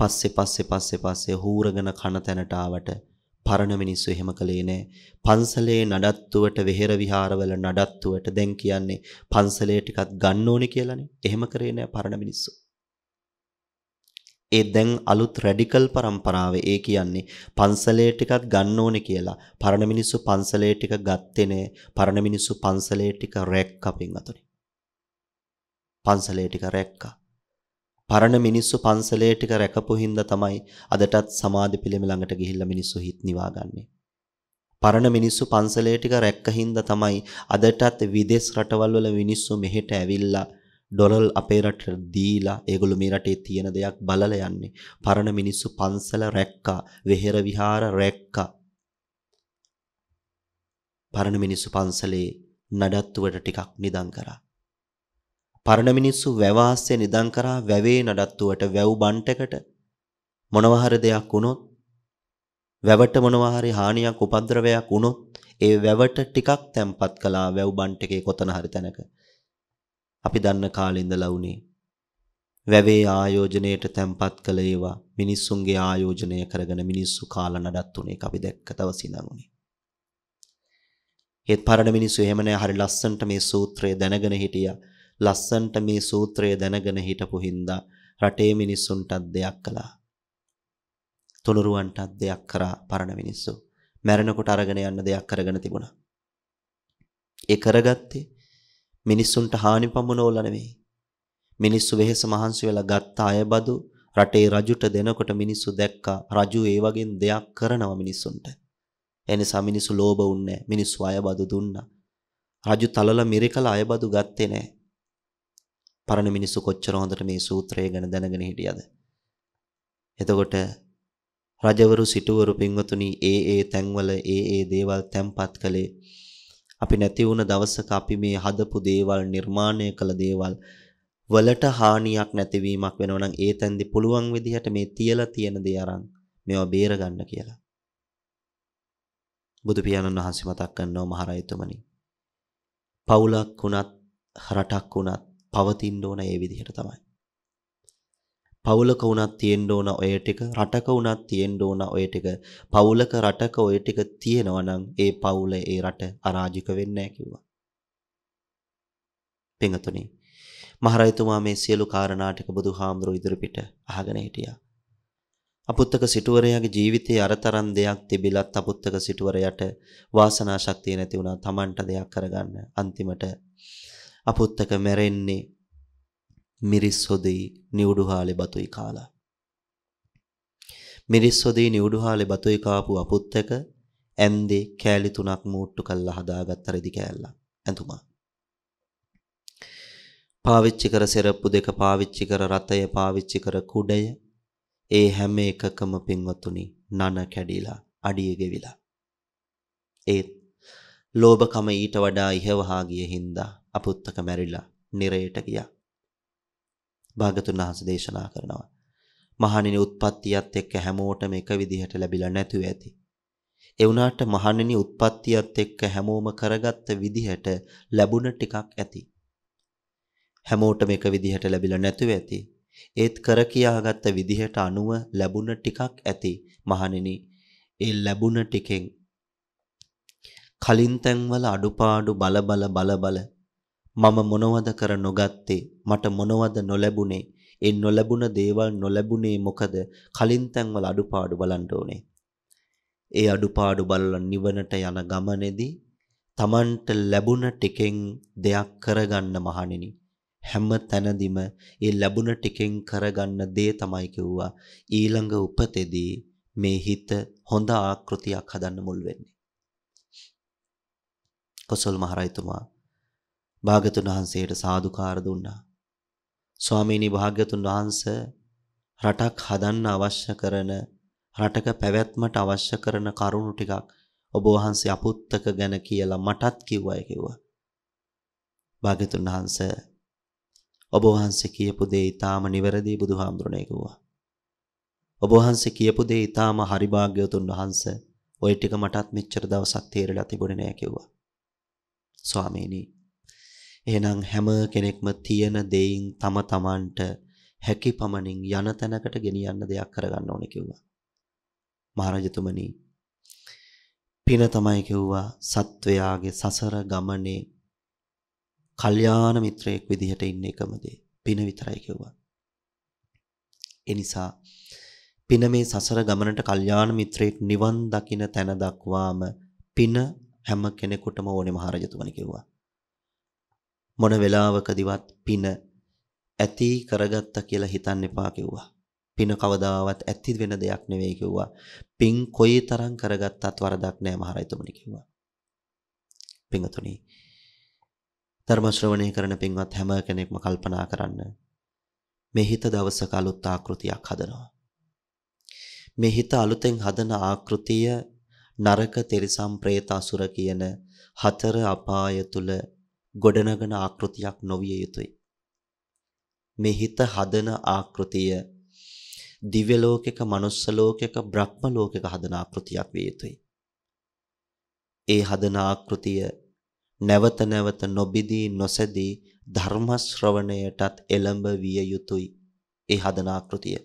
පස්සේ පස්සේ පස්සේ පස්සේ හූරගෙන කන තැනට ආවට පරණ මිනිස්සු එහෙම කළේ නෑ. පන්සලේ නඩත්තුවට වෙහෙර විහාරවල නඩත්තුවට දැන් කියන්නේ පන්සලේ ටිකක් ගන්න ඕනේ කියලානේ. එහෙම කරේ නෑ පරණ මිනිස්සු. ඒ දැන් අලුත් රැඩිකල් પરම්පරාවේ ඒ කියන්නේ පන්සලේ ටිකක් ගන්න ඕනේ කියලා. පරණ මිනිස්සු පන්සලේ ටික ගත්තේ නෑ. පරණ මිනිස්සු පන්සලේ ටික රැක් කපින් අතනේ. පන්සලේ ටික රැක්කා. පරණ මිනිස්සු පන්සලේ ටික රැකපු හින්දා තමයි අදටත් සමාධි පිළිම ළඟට ගිහිල්ලා මිනිස්සු හිට නිවාගන්නේ. පරණ මිනිස්සු පන්සලේ ටික රැක්ක හින්දා තමයි අදටත් විදේශ රටවල් වල මිනිස්සු මෙහෙට ඇවිල්ලා ඩොලර් අපේ රටට දීලා ඒගොල්ලෝ මේ රටේ තියෙන දෙයක් බලලා යන්නේ. පරණ මිනිස්සු පන්සල රැක්කා, වෙහෙර විහාර රැක්කා. පරණ මිනිස්සු පන්සලේ නඩත්තුවට ටිකක් නිදන් කරා. පරණ මිනිස්සු වැවහස්සේ නිදන් කරා වැවේ නඩත්තුවට වැව් බන්ටකට මොනවා හරි දෙයක් වුණොත් වැවට මොනවා හරි හානියක් උපද්‍රවයක් වුණොත් ඒ වැවට ටිකක් තැම්පත් කළා වැව් බන්ට් එකේ කොතන හරි තැනක අපි දන්න කාලේ ඉඳලා උනේ වැවේ ආයෝජනයට තැම්පත් කළ ඒවා මිනිස්සුන්ගේ ආයෝජනය කරගෙන මිනිස්සු කාල නඩත්තුනේ අපි දැක්ක දවසිනමුනේ. ඒත් පරණ මිනිස්සු එහෙම නෑ හරි ලස්සන්ට මේ සූත්‍රය දැනගෙන හිටියා. ලස්සන්ට මේ සූත්‍රය දැනගෙන හිටපු හින්දා රටේ මිනිස්සුන්ටත් දෙයක් කළා. තුනුරුවන්ටත් දෙයක් කරා පරණ මිනිස්සු. මැරෙනකොට අරගෙන යන්න දෙයක් කරගෙන තිබුණා. ඒ කරගත්තේ මිනිස්සුන්ට හානි පමුණෝල නෙවෙයි. මිනිස්සු වෙහෙස මහන්සි වෙලා ගත්ත අයබදු රටේ රජුට දෙනකොට මිනිස්සු දැක්කා රජු ඒ වගේ දෙයක් කරනවා මිනිස්සුන්ට. එනිසා මිනිස්සු ලෝභ වුන්නේ මිනිස්සු අයබදු දුන්නා. රජු තලල මිරිකලා අයබදු ගත්තේ නැහැ. පරණ මිනිස්සු කොච්චර හොඳට මේ සූත්‍රය ගැන දැනගෙන හිටියද. එතකොට රජවරු සිටුවරු පින්වතුනි ඒ ඒ තැන්වල ඒ ඒ දේවල් තැන්පත් කළේ අපි නැති වුණ දවසක අපි මේ හදපු දේවල් නිර්මාණය කළ දේවල් වලට හානියක් නැතිවීමක් වෙනවා නම් ඒ තැන්දි පුළුවන් විදිහට මේ තියලා තියෙන දේ අරන් මේවා බේර ගන්න කියලා. බුදු පියාණන් වහන්සේ මතක් කරනවා මහරයතුමනි. පවුලක් වුණත් රටක් වුණත් පවතින්න ඕන ඒ විදිහට තමයි. පවුලක වුණත් තියෙන්න ඕන ඔය ටික රටක වුණත් තියෙන්න ඕන ඔය ටික පවුලක රටක ඔය ටික තියෙනවා නම් ඒ පවුල ඒ රට අරාජික වෙන්නේ නැහැ කිව්වා. පින්තුනි මහරජතුමා මේ සියලු කාරණා ටික බුදුහාමුදුරු ඉදිරිපිට අහගෙන හිටියා. අපුත්තක සිටුවරයාගේ ජීවිතයේ අරතරන් දෙයක් තිබිලත් අපුත්තක සිටුවරයාට වාසනා ශක්තිය නැති වුණා Tamanට දෙයක් කරගන්න අන්තිමට අපුත්තක මැරෙන්නේ මිරිස් හොදේ නිවුඩු හාලේ බතුයි කාලා. මිරිස් හොදේ නිවුඩු හාලේ බතුයි කාපු අපුත්තක ඇන්දේ කෑලි තුනක් මූට්ටු කළා හදාගත්ත රෙදි කෑල්ලක් ඇඳුමක්. පාවිච්චි කර සෙරප්පු දෙක පාවිච්චි කර රථය පාවිච්චි කර කුඩය ඒ හැම එකකම පින්වතුනි නන කැඩිලා අඩිය ගෙවිලා ඒත් ලෝභකම ඊට වඩා ඉහවහා ගිය හින්දා අපුත්තක මැරිලා නිරයට ගියා. භාගතුන් වහන්සේ දේශනා කරනවා. මහණෙනි උත්පත්තියත් එක්ක හැමෝටම එක විදිහට ලැබිලා නැතුව ඇති. ඒ වුණාට මහණෙනි උත්පත්තියත් එක්ක හැමෝම කරගත්ත විදිහට ලැබුණ ටිකක් ඇති. හැමෝටම එක විදිහට ලැබිලා නැතුව ඇති. ඒත් කර කියාගත්ත විදිහට අනුව ලැබුණ ටිකක් ඇති. මහණෙනි ඒ ලැබුණ ටිකෙන් කලින් තැන්වල අඩුපාඩු බල බල බල බල මම මොනවද කර නොගත්තේ මට මොනවද නොලැබුණේ ඒ නොලැබුණ දේවල් නොලැබුණේ මොකද කලින් තැන්වල අඩුපාඩු බලන්න ඕනේ. ඒ අඩුපාඩු බලලා නිවනට යන ගමනේදී Tamanට ලැබුණ ටිකෙන් දෙයක් කරගන්න මහණෙනි. හැම තැනදීම ඒ ලැබුණ ටිකෙන් කරගන්න දේ තමයි කිව්වා ඊළඟ උපතේදී මේ හිත හොඳ ආකෘතියක් හදන්න මුල් වෙන්නේ. කොසල් මහරජතුමා භාගතුන් වහන්සේට සාදුකාර දුන්නා. ස්වාමීනි භාග්‍යතුන් වහන්ස රටක් හදන්න අවශ්‍ය කරන රටක පැවැත්මට අවශ්‍ය කරන කරුණු ටිකක් ඔබ වහන්සේ අපුත්තක ගැන කියලා මටත් කිව්වයි කිව්වා. භාග්‍යතුන් වහන්සේ ඔබ වහන්සේ කියපු දේ ඊටාම නිවැරදි බුදුහාමුදුරනේ කිව්වා. ඔබ වහන්සේ කියපු දේ ඊටාම හරි භාග්‍යවතුන් වහන්සේ ඔය ටික මටත් මෙච්චර දවසක් තේරලා තිබුණේ නෑ කිව්වා. ස්වාමීනි එහෙනම් හැම කෙනෙක්ම තියෙන දෙයින් තම තමන්ට හැකි පමණින් යන තැනකට ගෙනියන්න දෙයක් කරගන්න ඕනේ කිව්වා. මහරජතුමනි පින තමයි කිව්වා සත්වයාගේ සසර ගමනේ කල්යාණ මිත්‍රයෙක් විදිහට ඉන්න එකම දේ. පින විතරයි කිව්වා. ඒ නිසා පින මේ සසර ගමනට කල්යාණ මිත්‍රයෙක් නිවන් දකින තැන දක්වාම පින හැම කෙනෙකුටම ඕනේ මහරජතුමනි කිව්වා. මොන වෙලාවකදිවත් පින ඇති කරගත්තා කියලා හිතන්න එපා කිව්වා. පින කවදාවත් ඇති වෙන දෙයක් නෙවෙයි කිව්වා. පින් කොයි තරම් කරගත්තත් වරදක් නෑ මහරජතුමනි කිව්වා. පින්තුනි ධර්ම ශ්‍රවණය කරන පින්වත් හැම කෙනෙක්ම කල්පනා කරන්න මේ හිත දවසක අලුත් ආකෘතියක් හදනවා. මේ හිත අලුතෙන් හදන ආකෘතිය නරක තිරිසම් പ്രേත අසුර කියන හතර අපාය තුල ගොඩනගන ආකෘතියක් නොවිය යුතුයි. මේ හිත හදන ආකෘතිය දිව්‍ය ලෝකයක, manuss ලෝකයක, බ්‍රහ්ම ලෝකයක හදන ආකෘතියක් විය යුතුයි. ඒ හදන ආකෘතිය නැවත නැවත නොබිදී නොසැදී ධර්ම ශ්‍රවණයටත් එළඹ විය යුතුයි. ඒ හදන ආකෘතිය.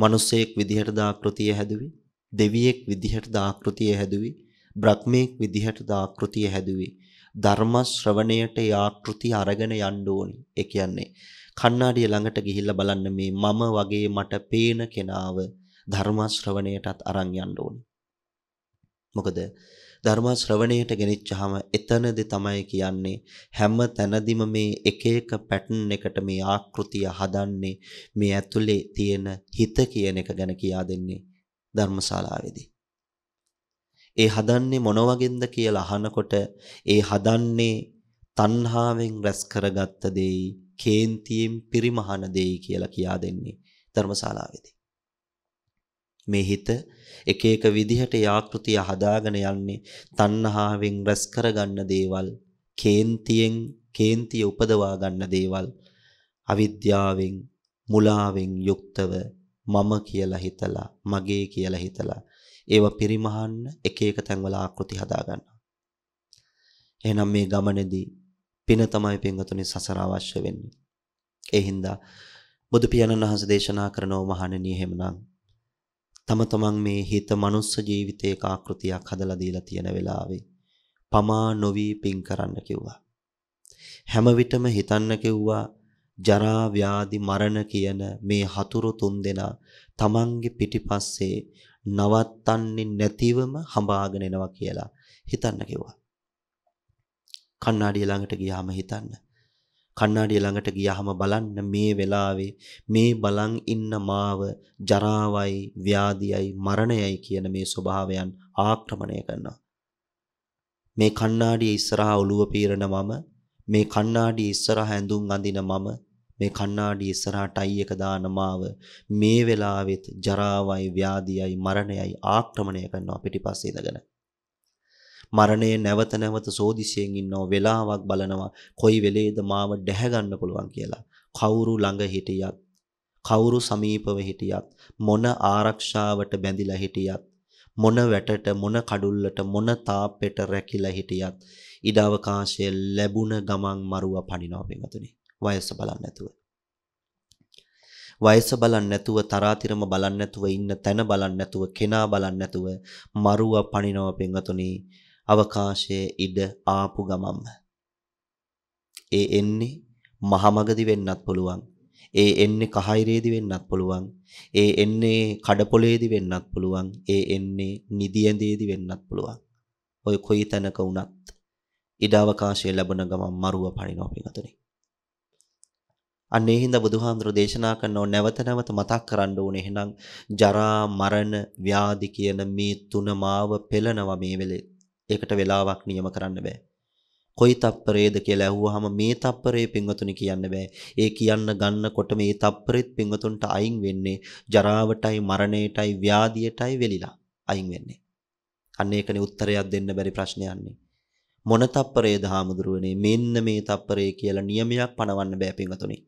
මිනිසෙක් විදිහට දාකෘතිය හැදුවේ, දෙවියෙක් විදිහට දාකෘතිය හැදුවේ, බ්‍රහ්මෙක් විදිහට දාකෘතිය හැදුවේ. ධර්ම ශ්‍රවණයට යාත්‍ෘති අරගෙන යන්න ඕනි. ඒ කියන්නේ කණ්ණාඩිය ළඟට ගිහිල්ලා බලන්න මේ මම වගේ මට පේන කෙනාව ධර්ම ශ්‍රවණයටත් අරන් යන්න ඕනි. මොකද ධර්ම ශ්‍රවණයට ගෙනිච්චාම එතනදී තමයි කියන්නේ හැම තැනදීම මේ එක එක පැටර්න් එකට මේ ආකෘතිය හදන්නේ මේ ඇතුලේ තියෙන හිත කියන එක ගැන කියා දෙන්නේ ධර්මශාලාවේදී ඒ හදන්නේ මොන වගේන්ද කියලා අහනකොට ඒ හදන්නේ තණ්හාවෙන් රැස් කරගත්ත දෙයි කේන්තියෙන් පිරිමහන දෙයි කියලා කියා දෙන්නේ ධර්මශාලාවේදී. මේ හිත එක එක විදිහට යාකෘතිය හදාගෙන යන්නේ තණ්හාවෙන් රැස් කරගන්න දේවල් කේන්තියෙන් කේන්තිය උපදවා ගන්න දේවල් අවිද්‍යාවෙන් මුලාවෙන් යුක්තව මම කියලා හිතලා මගේ කියලා හිතලා ඒව පිරිමහන්න එක එක තැන්වල ආකෘති හදාගන්නවා. එහෙනම් මේ ගමනේදී පින තමයි පින්වතුනි සසර අවශ්‍ය වෙන්නේ. ඒ හින්දා බුදු පියාණන් වහන්සේ දේශනා කරනව මහණෙනි එහෙමනම් තම තමන් මේ හිත මනුස්ස ජීවිතයක ආකෘතියක් හදලා දීලා තියෙන වෙලාවේ පමා නොවි පින් කරන්න කිව්වා. හැම විටම හිතන්න කිව්වා ජරා ව්‍යාධි මරණ කියන මේ හතුරු තුන් දෙනා තමන්ගේ පිටිපස්සේ නවත්තන්නේ නැතිවම හඹාගෙන එනවා කියලා හිතන්න කිව්වා. කණ්ණාඩිය ළඟට ගියාම හිතන්න. කණ්ණාඩිය ළඟට ගියාම බලන්න මේ වෙලාවේ මේ බලන් ඉන්න මාව ජරාවයි ව්‍යාධියයි මරණයයි කියන මේ ස්වභාවයන් ආක්‍රමණය කරනවා. මේ කණ්ණාඩිය ඉස්සරහා ඔළුව පීරන මම මේ කණ්ණාඩිය ඉස්සරහා ඇඳුම් අඳින මම මේ කණ්ණාඩි ඉස්සරහට අයි එක දාන මාව මේ වෙලාවෙත් ජරාවයි ව්‍යාධියයි මරණයයි ආක්‍රමණය කරනවා පිටිපස්සේ ඉඳගෙන මරණය නැවත නැවත සෝදිසියෙන් ඉන්නව වෙලාවක් බලනවා කොයි වෙලේද මාව දැහැ ගන්න පුළුවන් කියලා කවුරු ළඟ හිටියත් කවුරු සමීපව හිටියත් මොන ආරක්ෂාවට බැඳිලා හිටියත් මොන වැටට මොන කඩුල්ලට මොන තාප්පෙට රැකිලා හිටියත් ඉඩ අවකාශය ලැබුණ ගමන් මරුව පණිනවා පින්වතුනි වයස බලන්නේ නැතුව. වයස බලන්නේ නැතුව තරාතිරම බලන්නේ නැතුව ඉන්න තැන බලන්නේ නැතුව කෙනා බලන්නේ නැතුව මරුව පණිනව පෙන්වතුනි අවකාශයේ ඉඩ ආපු ගමම්ම. ඒ එන්නේ මහමගදි වෙන්නත් පුළුවන්. ඒ එන්නේ කහයිරේදි වෙන්නත් පුළුවන්. ඒ එන්නේ කඩපොලේදි වෙන්නත් පුළුවන්. ඒ එන්නේ නිදියඳේදි වෙන්නත් පුළුවන්. ඔය කොයි තැනක වුණත් ඉඩ අවකාශය ලැබෙන ගමන් මරුව පණිනවා පිටතනේ. අන්න ඒ හින්දා බුදුහාමුදුරෝ දේශනා කරනෝ නැවත නැවත මතක් කරන්න ඕනේ එහෙනම් ජරා මරණ ව්‍යාධි කියන මේ තුන මාව පෙළනවා මේ වෙලේ. ඒකට වෙලාවක් නියම කරන්න බෑ. කොයි තප්පරේද කියලා ඇහුවාම මේ තප්පරේ පින්වතුනි කියන්න බෑ. ඒ කියන්න ගන්නකොට මේ තප්පරෙත් පින්වතුන්ට අයින් වෙන්නේ ජරාවටයි මරණයටයි ව්‍යාධියටයි වෙලිලා අයින් වෙන්නේ. අන්න ඒකනේ උත්තරයක් දෙන්න බැරි ප්‍රශ්නයන්නේ. මොන තප්පරේද හාමුදුරුවනේ මෙන්න මේ තප්පරේ කියලා නියමයක් පනවන්න බෑ පින්වතුනි.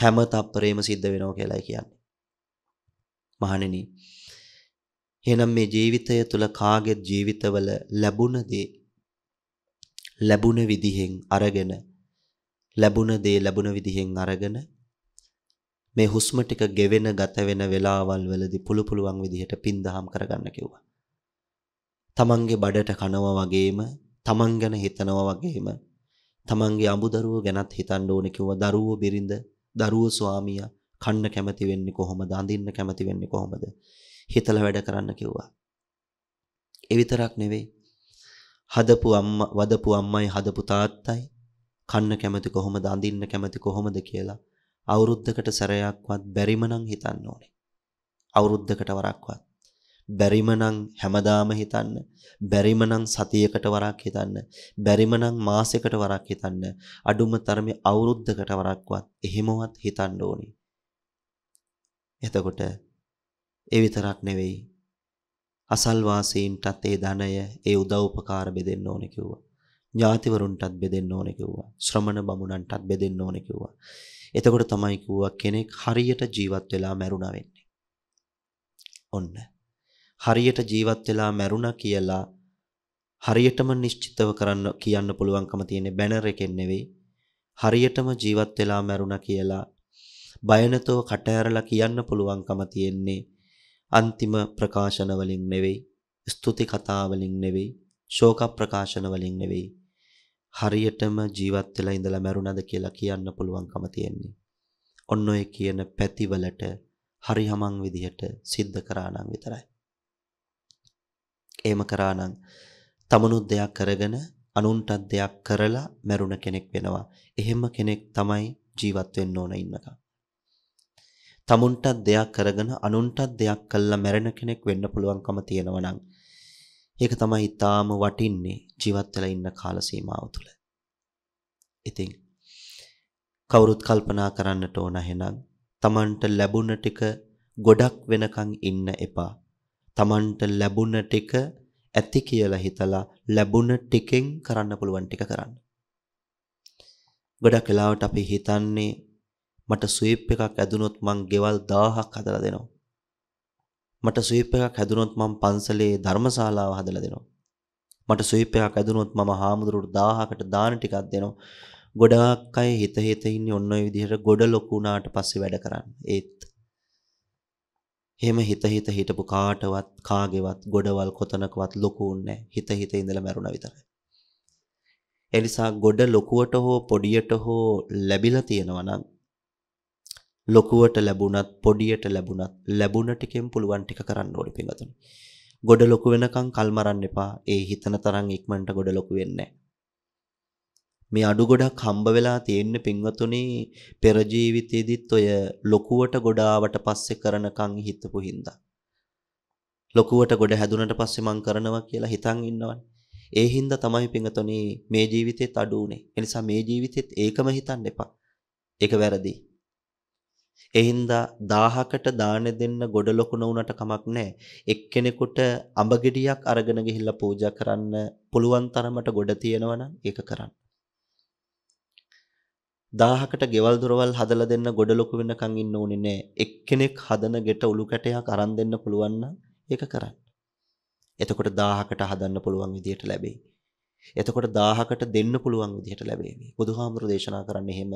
හැම තප්පරේම සිද්ධ වෙනවා කියලායි කියන්නේ. මහණෙනි එහෙනම් මේ ජීවිතය තුළ කාගේ ජීවිතවල ලැබුණ දේ ලැබුණ විදිහෙන් අරගෙන ලැබුණ දේ ලැබුණ විදිහෙන් අරගෙන මේ හුස්ම ටික ගෙවෙන ගත වෙන වෙලාවල් වලදී පුළු පුළුවන් විදිහට පින්දහම් කරගන්න කිව්වා. තමන්ගේ බඩට කනවා වගේම තමන් ගැන හිතනවා වගේම තමන්ගේ අමුදරුවෝ ගැනත් හිතන්න ඕනේ කිව්වා. දරුවෝ බිරිඳ දරුවෝ ස්වාමියා කන්න කැමති වෙන්නේ කොහොමද? අඳින්න කැමති වෙන්නේ කොහොමද? හිතලා වැඩ කරන්න කිව්වා. ඒ විතරක් නෙවෙයි. හදපු අම්මා, වදපු අම්මයි, හදපු තාත්තයි කන්න කැමති කොහොමද? අඳින්න කැමති කොහොමද කියලා අවුරුද්දකට සැරයක්වත් බැරිම නම් හිතන්න ඕනේ. අවුරුද්දකට වරක්වත් බැරිමනම් හැමදාම හිතන්න බැරිමනම් සතියකට වරක් හිතන්න බැරිමනම් මාසයකට වරක් හිතන්න අඩුම තරමේ අවුරුද්දකට වරක්වත් එහෙමවත් හිතන්න ඕනේ එතකොට ඒ විතරක් නෙවෙයි අසල්වාසීන්ටත් ඒ ධනය ඒ උදව්පකාර බෙදෙන්න ඕනේ කිව්වා ඥාතිවරුන්ටත් බෙදෙන්න ඕනේ කිව්වා ශ්‍රමණ බමුණන්ටත් බෙදෙන්න ඕනේ කිව්වා එතකොට තමයි කිව්වා කෙනෙක් හරියට ජීවත් වෙලා මැරුණා වෙන්නේ ඔන්න හරියට ජීවත් වෙලා මැරුණා කියලා හරියටම නිශ්චිතව කරන්න කියන්න පුළුවන්කම තියෙන බැනර් එකෙන් නෙවෙයි හරියටම ජීවත් වෙලා මැරුණා කියලා බය නැතව කට ඇරලා කියන්න පුළුවන්කම තියෙන්නේ අන්තිම ප්‍රකාශන වලින් නෙවෙයි ස්තුති කතා වලින් නෙවෙයි ශෝක ප්‍රකාශන වලින් නෙවෙයි හරියටම ජීවත් වෙලා ඉඳලා මැරුණාද කියලා කියන්න පුළුවන්කම තියෙන්නේ ඔන්න ඔය කියන පැතිවලට හරි හමං විදිහට සිද්ධ කරා නම් විතරයි එහෙම කරා නම් තමනුත් දෙයක් කරගෙන අනුන්ටත් දෙයක් කරලා මැරුණ කෙනෙක් වෙනවා. එහෙම කෙනෙක් තමයි ජීවත් වෙන්න ඕන ඉන්නකම්. තමුන්ටත් දෙයක් කරගෙන අනුන්ටත් දෙයක් කළා මැරෙන කෙනෙක් වෙන්න පුළුවන්කම තියෙනවා නම් ඒක තමයි ඊටාම වටින්නේ ජීවත් වෙලා ඉන්න කාල සීමාව තුළ. ඉතින් කවුරුත් කල්පනා කරන්නට ඕන එහෙනම් Tamanට ලැබුණ ටික ගොඩක් වෙනකන් ඉන්න එපා. Tamanට ලැබුණ ටික ඇති කියලා හිතලා ලැබුණ ටිකෙන් කරන්න පුළුවන් ටික කරන්න. ගොඩක් වෙලාවට අපි හිතන්නේ මට ස්වීප් එකක් ඇදුනොත් මං ගෙවල් 1000ක් හදලා දෙනවා. මට ස්වීප් එකක් හැදුනොත් මං පන්සලේ ධර්මශාලාව හදලා දෙනවා. මට ස්වීප් එකක් ඇදුනොත් මම හාමුදුරුවෝ 1000කට දාන ටිකක් දෙනවා. ගොඩාක් අය හිත හිත ඉන්නේ ඔන්න ඔය විදිහට ගොඩ ලොකු වුණාට පස්සේ වැඩ කරන්නේ. ඒත් එහෙම හිත හිත හිටපු කාටවත් කාගෙවත් ගොඩවල් කොතනකවත් ලොකු නැහැ. හිත හිත ඉඳලා මැරුණ විතරයි. ඒ නිසා ගොඩ ලොකුවට හෝ පොඩියට හෝ ලැබිලා තියෙනවා නම් ලොකුවට ලැබුණත් පොඩියට ලැබුණත් ලැබුණ ටිකෙන් පුළුවන් ටික කරන්න ඕනේ පින්වතුනි. ගොඩ ලොකු වෙනකන් කල් මරන්න එපා. ඒ හිතන තරම් ඉක්මනට ගොඩ ලොකු වෙන්නේ නැහැ. මේ අඩු ගොඩක් හම්බ වෙලා තියෙන පින්වතුනි පෙර ජීවිතේදිත් ඔය ලොකුවට ගොඩාවට පස්සේ කරනකන් හිතපු හින්දා ලොකුවට ගොඩ හැදුනට පස්සේ මං කරනවා කියලා හිතන් ඉන්නවනේ ඒ හින්දා තමයි පින්වතුනි මේ ජීවිතෙත් අඩු උනේ. ඒ නිසා මේ ජීවිතෙත් ඒකම හිතන්න එපා. ඒක වැරදි. ඒ හින්දා 1000කට දාන දෙන්න ගොඩ ලොකු නොවුනට කමක් නැහැ. එක්කෙනෙකුට අඹ ගෙඩියක් අරගෙන ගිහිල්ලා පූජා කරන්න පුළුවන් තරමට ගොඩ තියෙනවනම් ඒක කරන්න. දාහකට ගෙවල් දොරවල් හදලා දෙන්න ගොඩ ලොකු වෙනකන් ඉන්න ඕනේ නෑ. එක්කෙනෙක් හදන ගෙට උළු කැටයක් අරන් දෙන්න පුළුවන් නම් ඒක කරන්න. එතකොට දාහකට හදන්න පුළුවන් විදියට ලැබෙයි. එතකොට දාහකට දෙන්න පුළුවන් විදියට ලැබෙවි. බුදුහාමුදුරු දේශනා කරන්නේ එහෙම.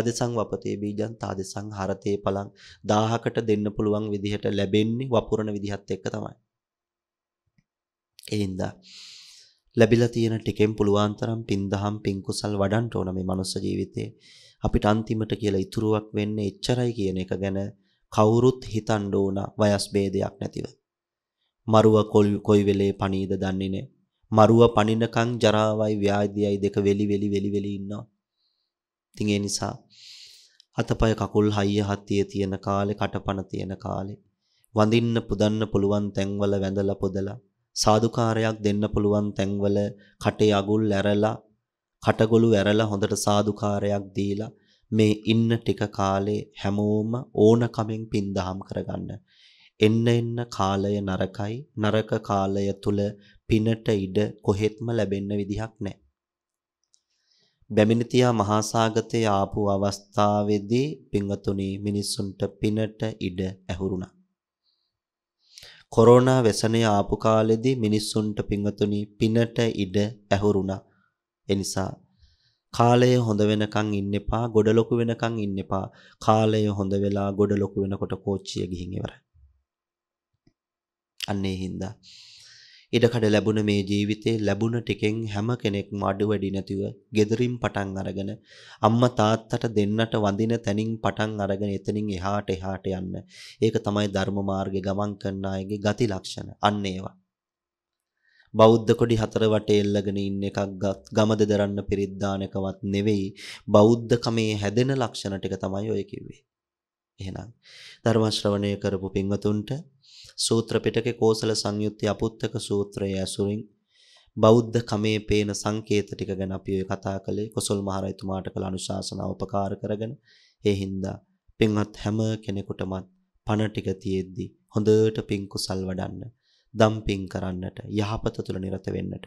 යදසං වපතේ බීජං තාදසං හරතේ පලං දාහකට දෙන්න පුළුවන් විදියට ලැබෙන්නේ වපුරන විදිහත් එක්ක තමයි. ඒ හින්දා ලැබිලා තියෙන ටිකෙන් පුළුවන් තරම් පින්දහම් පින්කුසල් වඩන්න ඕන මේ මනුස්ස ජීවිතේ. අපිට අන්තිමට කියලා ඉතුරුවක් වෙන්නේ එච්චරයි කියන එක ගැන කවුරුත් හිතන්න ඕන වයස් ભેදයක් නැතිව. මරුව කොයි වෙලේ පණීද දන්නේ නැහැ. මරුව පණිනකන් ජරාවයි ව්‍යාධියයි දෙක වෙලි වෙලි වෙලි වෙලි ඉන්නවා. ඉතින් ඒ නිසා අතපය කකුල් හයිය හතිය තියෙන කාලේ කටපණ තියෙන කාලේ වඳින්න පුදන්න පුළුවන් තැන්වල වැඳලා පොදලා සාදුකාරයක් දෙන්න පුළුවන් තැන්වල කටේ අගුල් ඇරලා කටගොළු ඇරලා හොඳට සාදුකාරයක් දීලා මේ ඉන්න ටික කාලේ හැමෝම ඕන කමෙන් පින්දහම් කරගන්න. එන්න එන්න කාලය නරකයි. නරක කාලය තුල පිනට ඉඩ කොහෙත්ම ලැබෙන්න විදිහක් නැහැ. බැමිණිතියා මහාසාගතයේ ආපු අවස්ථාවේදී පින්වතුනි මිනිස්සුන්ට පිනට ඉඩ ඇහුරුණා. කොරෝනා වැසනය ආපු කාලෙදී මිනිස්සුන්ට පිංගතුනි පිනට ඉඩ ඇහුරුණා. එනිසා කාලය හොඳ වෙනකන් ඉන්න එපා, ගොඩ ලොකු වෙනකන් ඉන්න එපා. කාලය හොඳ වෙලා ගොඩ ලොකු වෙනකොට කෝච්චිය ගිහින් ඉවරයි. අන්න ඒ හින්දා ඉඩකඩ ලැබුණ මේ ජීවිතේ ලැබුණ ටිකෙන් හැම කෙනෙක්ම අඩු වැඩි නැතිව gederin පටන් අරගෙන අම්මා තාත්තට දෙන්නට වඳින තැනින් පටන් අරගෙන එතනින් එහාට එහාට යන්න. ඒක තමයි ධර්ම මාර්ගේ ගමන් කරන අයගේ ගති ලක්ෂණ. අන්න ඒවා. බෞද්ධ කොඩි හතර වටේ එල්ලගෙන ඉන්න එකක්වත් ගම දෙදරන්න පිරිත් දාන එකවත් නෙවෙයි බෞද්ධකමේ හැදෙන ලක්ෂණ ටික තමයි ඔය කිව්වේ. එහෙනම් ධර්ම ශ්‍රවණය කරපු පින්වතුන්ට සූත්‍ර පිටකේ කෝසල සංයුත්ති අපුත්තක සූත්‍රය ඇසුරින් බෞද්ධ කමේ පේන සංකේත ටික ගැන අපි ඔය කතා කළේ කොසල් මහරජතුමාට කළ අනුශාසනාව උපකාර කරගෙන ඒ හින්දා පින්වත් හැම කෙනෙකුටමත් පණ ටික තියෙද්දි හොඳට පින් කුසල් වඩන්න දම් පින් කරන්නට යහපත තුළ නිරත වෙන්නට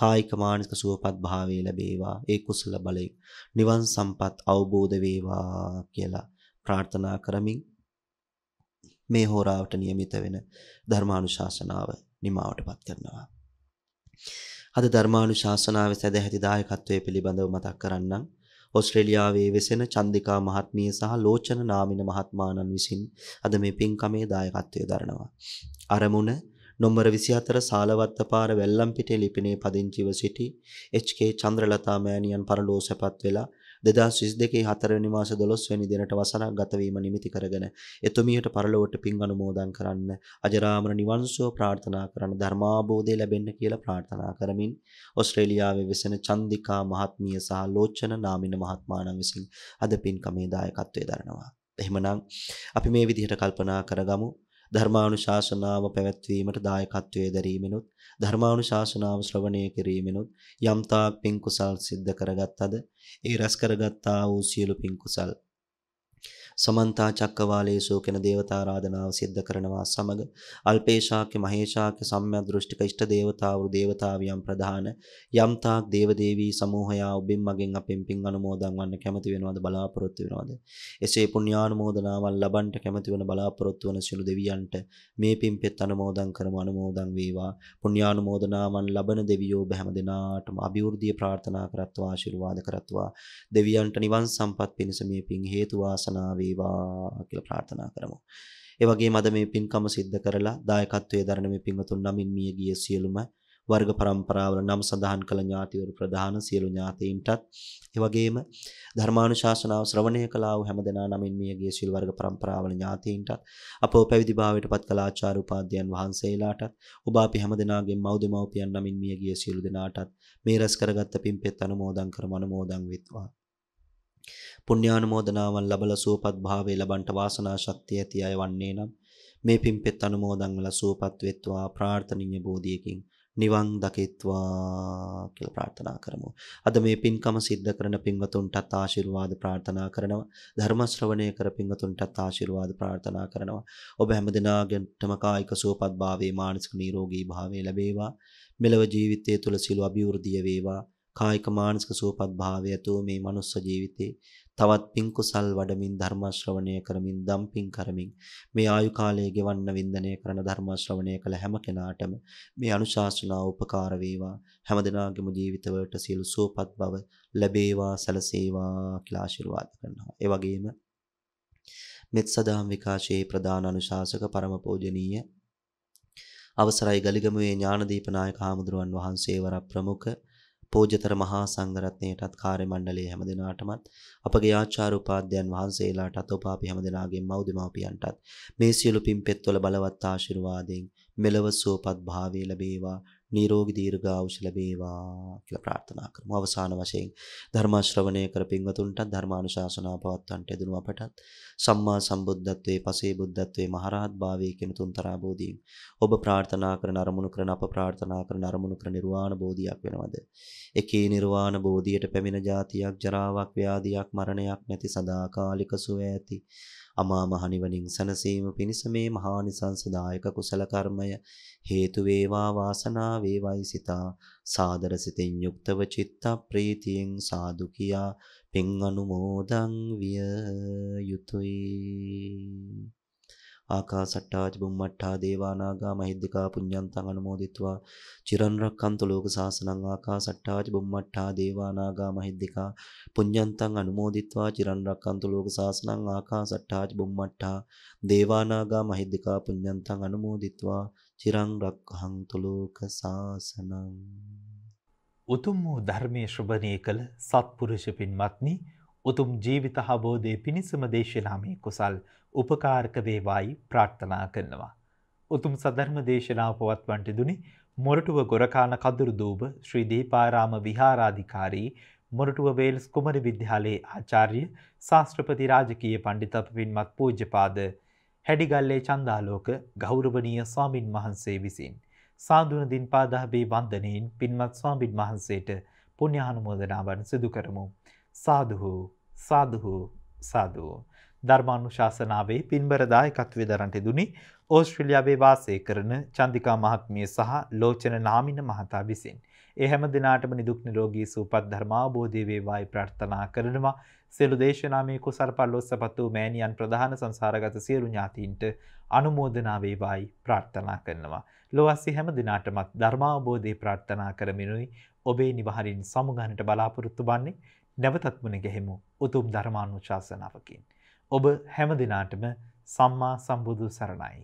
කායික මානසික සුවපත් භාවය ලැබේවා ඒ කුසල බලයෙන් නිවන් සම්පත් අවබෝධ වේවා කියලා ප්‍රාර්ථනා කරමින් මේ හෝරාවට નિયમિત වෙන ධර්මානුශාසනාව නිමාවටපත් කරනවා. අද ධර්මානුශාසනාවේ සදැහැති දායකත්වයේ පිළිබඳව මතක් කරන්නම්. ඔස්ට්‍රේලියාවේ වෙසෙන චන්දිකා මහත්මිය සහ ලෝචන නාමින මහත්මාණන් විසින් අද මේ පින්කමේ දායකත්වය දරනවා. අරමුණ නොම්බර 24 සාලවත්තපාර වැල්ලම්පිටිය ලිපිනේ පදිංචිව සිටි HK චන්ද්‍රලතා මෑණියන් පරලෝසපත් වෙලා දෙදස් විස් දෙකේ හතරනි මාස දොළොස්වැනි දෙනට වසනක් ගතවීම නිමිති කරගෙන එතුමියට පරලොවට පින් අනුමෝදන් කරන්න අජරාමර නිවන්සෝ ප්‍රාර්ථනා කරන ධර්මාබෝධය ලැබෙන්න කියලා ප්‍රාර්ථනා කරමින් ඔස්ට්‍රේලියාවේ වෙසෙන චන්දිකා මහත්මිය සහ ලෝචන නාමින මහත්මාණන් විසින් අද පින්කමේ දායකත්වය දරනවා. එහෙමනම් අපි මේ විදිහට කල්පනා කරගමු ධර්මානුශාසනාව පැවැත්වීමට දායකත්වයේ දැරීමෙනුත් ධර්මානුශාසනාව ශ්‍රවණය කිරීමෙනුත් යම්තාක් පින් කුසල් සිද්ධ කරගත්තද ඒ රැස් කරගත්තා වූ සියලු පින් කුසල් සමන්තා චක්කවාලේසෝ කෙන දේවතා ආරාධනාව සිද්ධ කරනවා සමග අල්පේශාක්‍ය මහේශාක්‍ය සම්‍යක් දෘෂ්ටික ඉෂ්ට දේවතාවරු දේවතාවියන් ප්‍රධාන යම්තාක් දේවදේවී සමූහයා ඔබෙන් මගෙන් අපෙන් පින් අනුමෝදන් වන්න කැමති වෙනවද බලාපොරොත්තු වෙනවද එසේ පුණ්‍යානුමෝදනාවන් ලබන්නට කැමති වෙන බලාපොරොත්තු වන සිළු දෙවියන්ට මේ පින් පෙත් අනුමෝදන් කරමු අනුමෝදන් වේවා පුණ්‍යානුමෝදනාවන් ලබන දෙවියෝ බැහැම දෙනාටම අභිවෘද්ධිය ප්‍රාර්ථනා කරත්වා ආශිර්වාද කරත්වා දෙවියන්ට නිවන් සම්පත් පිණිස මේ පින් හේතු වාසනා වේ වේවා කියලා ප්‍රාර්ථනා කරමු. ඒ වගේම අද මේ පින්කම සිද්ධ කරලා දායකත්වයේ දරණ මේ පින්වතුන් නමින් මිය ගිය සියලුම වර්ග પરම්පරාවල නම් සඳහන් කළ ඥාතිවරු ප්‍රධාන සියලු ඥාතීන්ටත් ඒ වගේම ධර්මානුශාසනාව ශ්‍රවණය කළා වූ හැමදෙනා නමින් මියගිය සිල් වර්ග પરම්පරාවල ඥාතීන්ටත් අපව පැවිදිභාවයට පත් කළ ආචාර්ය උපාධ්‍යයන් වහන්සේලාටත් ඔබ අපි හැමදෙනාගේ මව්දෙමව්පියන් නමින් මියගිය සියලු දෙනාටත් මේ රැස් කරගත් පින්පෙත් අනුමෝදන් කරමු අනුමෝදන් වෙත්වා පුණ්‍යානුමෝදනාවන් ලබලා සුවපත් භාවයේ ලබන්ට වාසනා ශක්තිය ඇති අය වන්නේ නම් මේ පිම්පෙත් අනුමෝදන් වල සුවපත් වෙත්වා ප්‍රාර්ථනීය බෝධියකින් නිවන් දකෙත්වා කියලා ප්‍රාර්ථනා කරමු. අද මේ පින්කම සිද්ධ කරන පින්වතුන්ටත් ආශිර්වාද ප්‍රාර්ථනා කරනවා. ධර්ම ශ්‍රවණය කර පින්වතුන්ටත් ආශිර්වාද ප්‍රාර්ථනා කරනවා. ඔබ හැමදිනාගටම කායික සුවපත්භාවයේ මානසික නිරෝගී භාවය ලැබේවා. මෙලව ජීවිතයේ තුල සිළු අභිවෘද්ධිය වේවා. කායික මානසික සුවපත්භාවය තෝ මේ මනුස්ස ජීවිතේ තවත් පින් කුසල් වඩමින් ධර්ම ශ්‍රවණය කරමින් දම් පින් කරමින් මේ ආයු කාලයේ ගෙවන්න වින්දනය කරන ධර්ම ශ්‍රවණය කළ හැම කෙනාටම මේ අනුශාසනා උපකාර වේවා හැම දිනාගේම ජීවිතවලට සියලු සුවපත් බව ලැබේවා සැලසේවා කියලා ආශිර්වාද කරනවා ඒ වගේම මෙත් සදාම් විකාශයේ ප්‍රධාන අනුශාසක පරම පූජනීය අවසරයි ගලිගමුවේ ඥානදීප නායක හාමුදුරුවන් වහන්සේවර ප්‍රමුඛ පූජ්‍යතර මහා සංඝරත්නයටත් කාර්ය මණ්ඩලයේ හැම දිනාටමත් අපගේ ආචාර්ය උපාධ්‍යයන් වහන්සේලාටත් ඔබ අපි හැම දිනාගේ මව්දෙමව්පියන්ටත් මේ සියලු පින්පෙත්වල බලවත් ආශිර්වාදයෙන් මෙලව සුවපත් භාවය ලැබේවා නිරෝගී දීර්ඝායුෂ ලැබේවා කියලා ප්‍රාර්ථනා කරමු. අවසාන වශයෙන් ධර්ම ශ්‍රවණය කර පින්වතුන්ට ධර්මානුශාසනා පවත්වන්නට එදුණු අපටත් සම්මා සම්බුද්ධත්වයේ පසේ බුද්ධත්වයේ මහරහත් භාවයේ කියන තුන්තර ආબોධියෙන් ඔබ ප්‍රාර්ථනා කරන අරමුණු කරන අප ප්‍රාර්ථනා කරන අරමුණු කරන නිර්වාණ බෝධියක් වෙනවද? එකී නිර්වාණ බෝධියට පැමිණ જાතියක් ජරාවක් ව්‍යාධියක් මරණයක් නැති සදාකාලික සුවය ඇති අමා මහ නිවනින් සැනසීම පිණිස මේ මහානිසංසදායක කුසල කර්මය හේතු වේවා වාසනා වේවායි සිතා සාදර සිතින් යුක්තව චිත්ත ප්‍රීතියෙන් සාදු කියා පින් අනුමෝදන් විය යුතුය ආකාසට්ටාච බුම්මට්ටා දේවානාගා මහිද්దికා පුඤ්ඤන්තං අනුමෝදිත්වා චිරන් රක්칸තු ලෝක සාසනං ආකාසට්ටාච බුම්මට්ටා දේවානාගා මහිද්దికා පුඤ්ඤන්තං අනුමෝදිත්වා චිරන් රක්칸තු ලෝක සාසනං ආකාසට්ටාච බුම්මට්ටා දේවානාගා මහිද්దికා පුඤ්ඤන්තං අනුමෝදිත්වා චිරන් රක්칸තු ලෝක සාසනං උතුම් වූ ධර්මයේ ශ්‍රවණය කළ සත්පුරුෂ පින්වත්නි උතුම් ජීවිත අවබෝධයේ පිණිසම දේශනාමේ කුසල් උපකාරක වේවායි ප්‍රාර්ථනා කරනවා. උතුම් සධර්ම දේශනාව පවත්වන්ට දුනි මොරටුව ගොරකාන කදුරු දූබ ශ්‍රී දීපාරාම විහාරාධිකාරී මොරටුව වේල්ස් කුමරු විද්‍යාලයේ ආචාර්ය ශාස්ත්‍රපති රාජකීය පණ්ඩිත අපවින්මත් පූජ්‍යපාද හැඩිගල්ලේ චන්දාලෝක ගෞරවනීය ස්වාමින් වහන්සේ විසින් සාදුන දින්පාදාභේ වන්දනයෙන් පින්වත් ස්වාමින් වහන්සේට පුණ්‍යානුමෝදනාවන් සිදු කරමු. සාදුහු සාදුහු සාදුහු ධර්මාණු ශාසනාවේ පින්බරදායකත්වය දරන්ට දුනි ඕස්ට්‍රලියාවේ වාසය කරන චන්දිකා මහත්මිය සහ ලෝචන නාමින මහතා විසින්. එහැම දෙනාටම නිදුක් නිරෝගී සූපත් ධර්මාබෝධය වේවායි ප්‍රාර්ථනා කරනවා සියලු දේශනාමේ කුසල් පල්ලොස්සපත් වූ මෑණියන් ප්‍රධාන සංසාරගත සියලු ඥාතීන්ට අනුමෝදනා වේවායි ප්‍රාර්ථනා කරනවා. ලොවස්සි හැම දිනාටමත් ධර්මාබෝධය ප්‍රාර්ථනා කරමිනුයි ඔබේ නිවහරින් සමුගන්නට බලාපොරොත්තු වන්නේ නැවතත් මුණ ගැහෙමු උතුම් ධර්මානුශාසනාවකින්. ඔබ හැම දෙනාටම සම්මා සම්බුදු සරණයි.